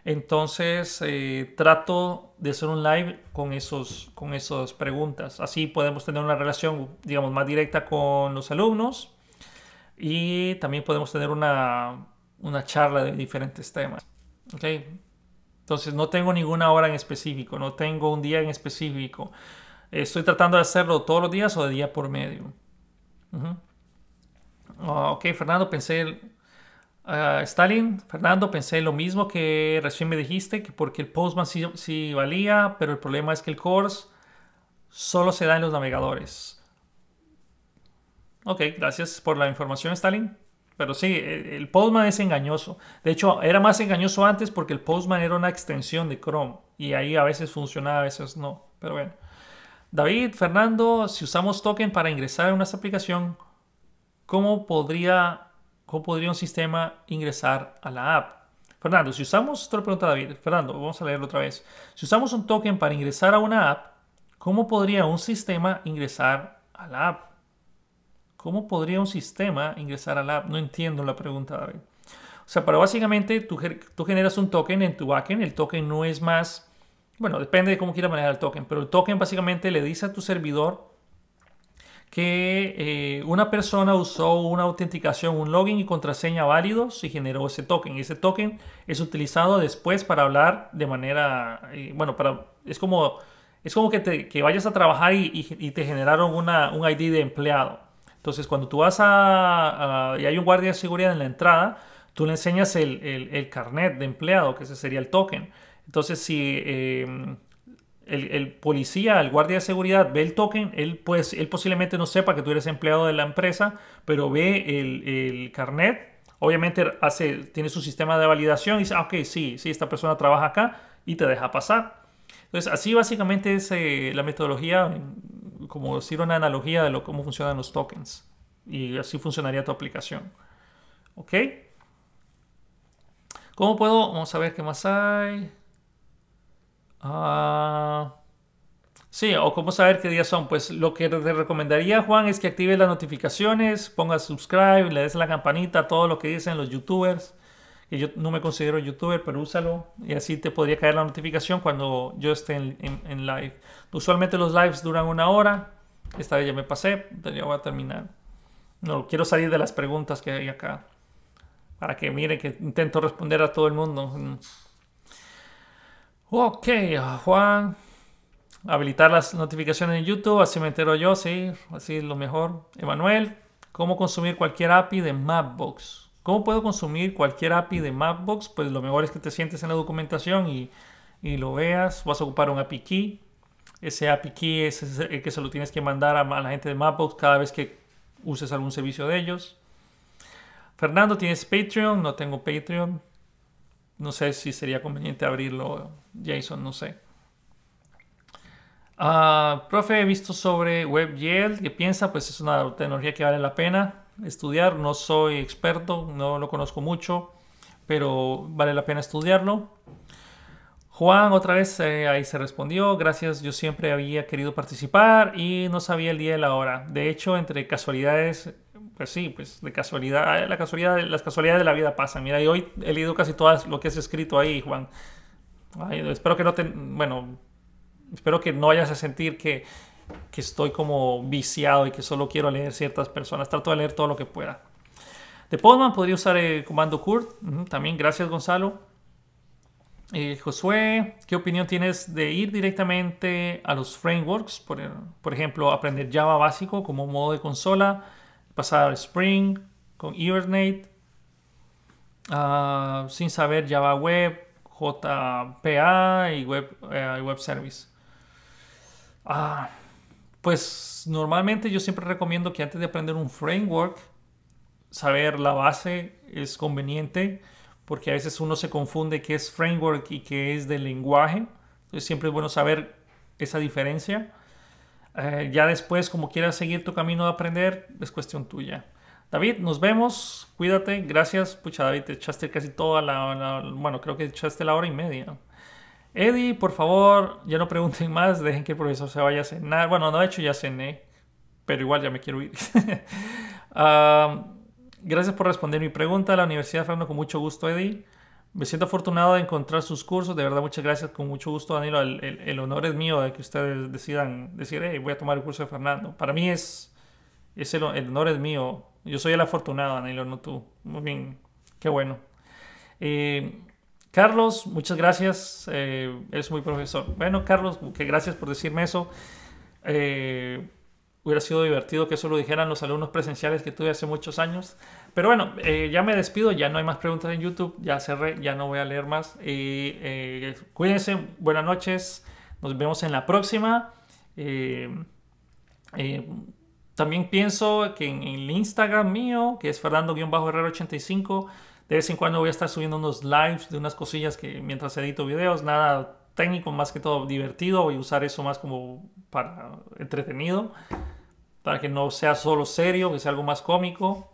Entonces eh, trato de hacer un live con, esos, con esas preguntas. Así podemos tener una relación, digamos, más directa con los alumnos y también podemos tener una, una charla de diferentes temas. ¿Okay? Entonces no tengo ninguna hora en específico, no tengo un día en específico. Estoy tratando de hacerlo todos los días o de día por medio. Ah, ok, Fernando, pensé, ah, Stalin, Fernando, pensé lo mismo que recién me dijiste, que porque el Postman sí, sí valía, pero el problema es que el Course solo se da en los navegadores. Ok, gracias por la información, Stalin. Pero sí, e, el Postman es engañoso. De hecho, era más engañoso antes porque el Postman era una extensión de Chrome y ahí a veces funcionaba, a veces no. Pero bueno. David, Fernando, si usamos token para ingresar a una aplicación, ¿cómo podría, cómo podría un sistema ingresar a la app? Fernando, si usamos, otra pregunta David, Fernando, vamos a leerlo otra vez. Si usamos un token para ingresar a una app, ¿cómo podría un sistema ingresar a la app? ¿Cómo podría un sistema ingresar al app? No entiendo la pregunta, David. O sea, pero básicamente tú, generas un token en tu backend. El token no es más, bueno, depende de cómo quieras manejar el token, pero el token básicamente le dice a tu servidor que eh, una persona usó una autenticación, un login y contraseña válidos y generó ese token. Y ese token es utilizado después para hablar de manera, eh, bueno, para, es como, es como que, te, vayas a trabajar y, te generaron una, un ID de empleado. Entonces, cuando tú vas a, y hay un guardia de seguridad en la entrada, tú le enseñas el, el, carnet de empleado, que ese sería el token. Entonces, si eh, el, policía, el guardia de seguridad ve el token, él, pues, él posiblemente no sepa que tú eres empleado de la empresa, pero ve el, el carnet, obviamente hace, tiene su sistema de validación y dice, ah, ok, sí, sí, esta persona trabaja acá y te deja pasar. Entonces, así básicamente es eh, la metodología como decir una analogía de lo, cómo funcionan los tokens. Y así funcionaría tu aplicación. ¿Ok? ¿Cómo puedo? Vamos a ver qué más hay. Ah, sí, o cómo saber qué días son. Pues lo que te recomendaría, Juan, es que actives las notificaciones, pongas subscribe, le des la campanita, a todo lo que dicen los youtubers yo no me considero youtuber, pero úsalo y así te podría caer la notificación cuando yo esté en, live. Usualmente los lives duran una hora, esta vez ya me pasé, ya voy a terminar. No, quiero salir de las preguntas que hay acá, para que miren que intento responder a todo el mundo. Mm. Ok, Juan. Habilitar las notificaciones en YouTube, así me entero yo, sí, así es lo mejor. Emanuel, ¿cómo consumir cualquier API de Mapbox? ¿Cómo puedo consumir cualquier API de Mapbox? Pues lo mejor es que te sientes en la documentación y, lo veas. Vas a ocupar un API key. Ese API key es el que se lo tienes que mandar a la gente de Mapbox cada vez que uses algún servicio de ellos. Fernando, ¿tienes Patreon? No tengo Patreon. No sé si sería conveniente abrirlo, Jason, no sé. Ah, profe, he visto sobre WebGL. ¿Qué piensa? Pues es una tecnología que vale la pena estudiar. No soy experto, no lo conozco mucho, pero vale la pena estudiarlo. Juan otra vez eh, ahí se respondió, gracias, yo siempre había querido participar y no sabía el día y la hora. De hecho, entre casualidades, pues sí, pues de casualidad, la casualidad las casualidades de la vida pasan. Mira, hoy he leído casi todo lo que has escrito ahí, Juan. espero que no te, bueno, espero que no vayas a sentir que que estoy como viciado y que solo quiero leer ciertas personas. Trato de leer todo lo que pueda. De Podman podría usar el eh, comando Kurt. también, gracias Gonzalo. Eh, Josué, ¿qué opinión tienes de ir directamente a los frameworks? Por, eh, ejemplo, aprender Java básico como modo de consola, pasar a Spring con Hibernate, ah, sin saber Java Web, JPA y Web, web Service. Ah. Pues normalmente yo siempre recomiendo que antes de aprender un framework, saber la base es conveniente porque a veces uno se confunde qué es framework y qué es de lenguaje. Entonces siempre es bueno saber esa diferencia. Eh, ya después, como quieras seguir tu camino de aprender, es cuestión tuya. David, nos vemos. Cuídate. Gracias. Pucha, David, te echaste casi toda la, la Bueno, creo que echaste la hora y media. Eddie, por favor, ya no pregunten más, dejen que el profesor se vaya a cenar. Bueno, no, he hecho ya cené, pero igual ya me quiero ir. Ah, gracias por responder mi pregunta. La Universidad de Fernando, con mucho gusto, Eddie. Me siento afortunado de encontrar sus cursos. De verdad, muchas gracias. Con mucho gusto, Danilo. El, honor es mío de que ustedes decidan decir, hey, voy a tomar el curso de Fernando. Para mí es, el, honor es mío. Yo soy el afortunado, Danilo, no tú. Muy bien. Qué bueno. Eh, Carlos, muchas gracias. Eh, eres muy profesor. Bueno, Carlos, que gracias por decirme eso. Eh, hubiera sido divertido que eso lo dijeran los alumnos presenciales que tuve hace muchos años. Pero bueno, eh, ya me despido. Ya no hay más preguntas en YouTube. Ya cerré. Ya no voy a leer más. cuídense. Buenas noches. Nos vemos en la próxima. también pienso que en el Instagram mío, que es Fernando-Herrero85, de vez en cuando voy a estar subiendo unos lives de unas cosillas que mientras edito videos, nada técnico, más que todo divertido. Voy a usar eso más como para entretenido, para que no sea solo serio, que sea algo más cómico.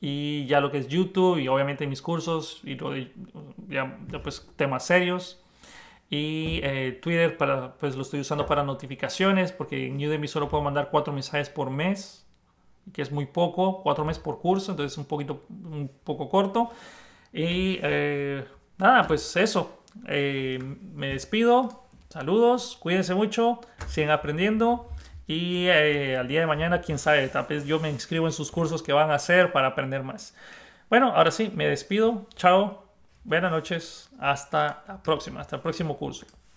Y ya lo que es YouTube y obviamente mis cursos y pues temas serios. Y eh, Twitter para, pues lo estoy usando para notificaciones porque en Udemy solo puedo mandar cuatro mensajes por mes que es muy poco, cuatro meses por curso, entonces un poquito, un poco corto. Y eh, nada, pues eso. Eh, me despido. Saludos, cuídense mucho, sigan aprendiendo. Y eh, al día de mañana, quién sabe, tal vez yo me inscribo en sus cursos que van a hacer para aprender más. Bueno, ahora sí, me despido. Chao. Buenas noches. Hasta la próxima. Hasta el próximo curso.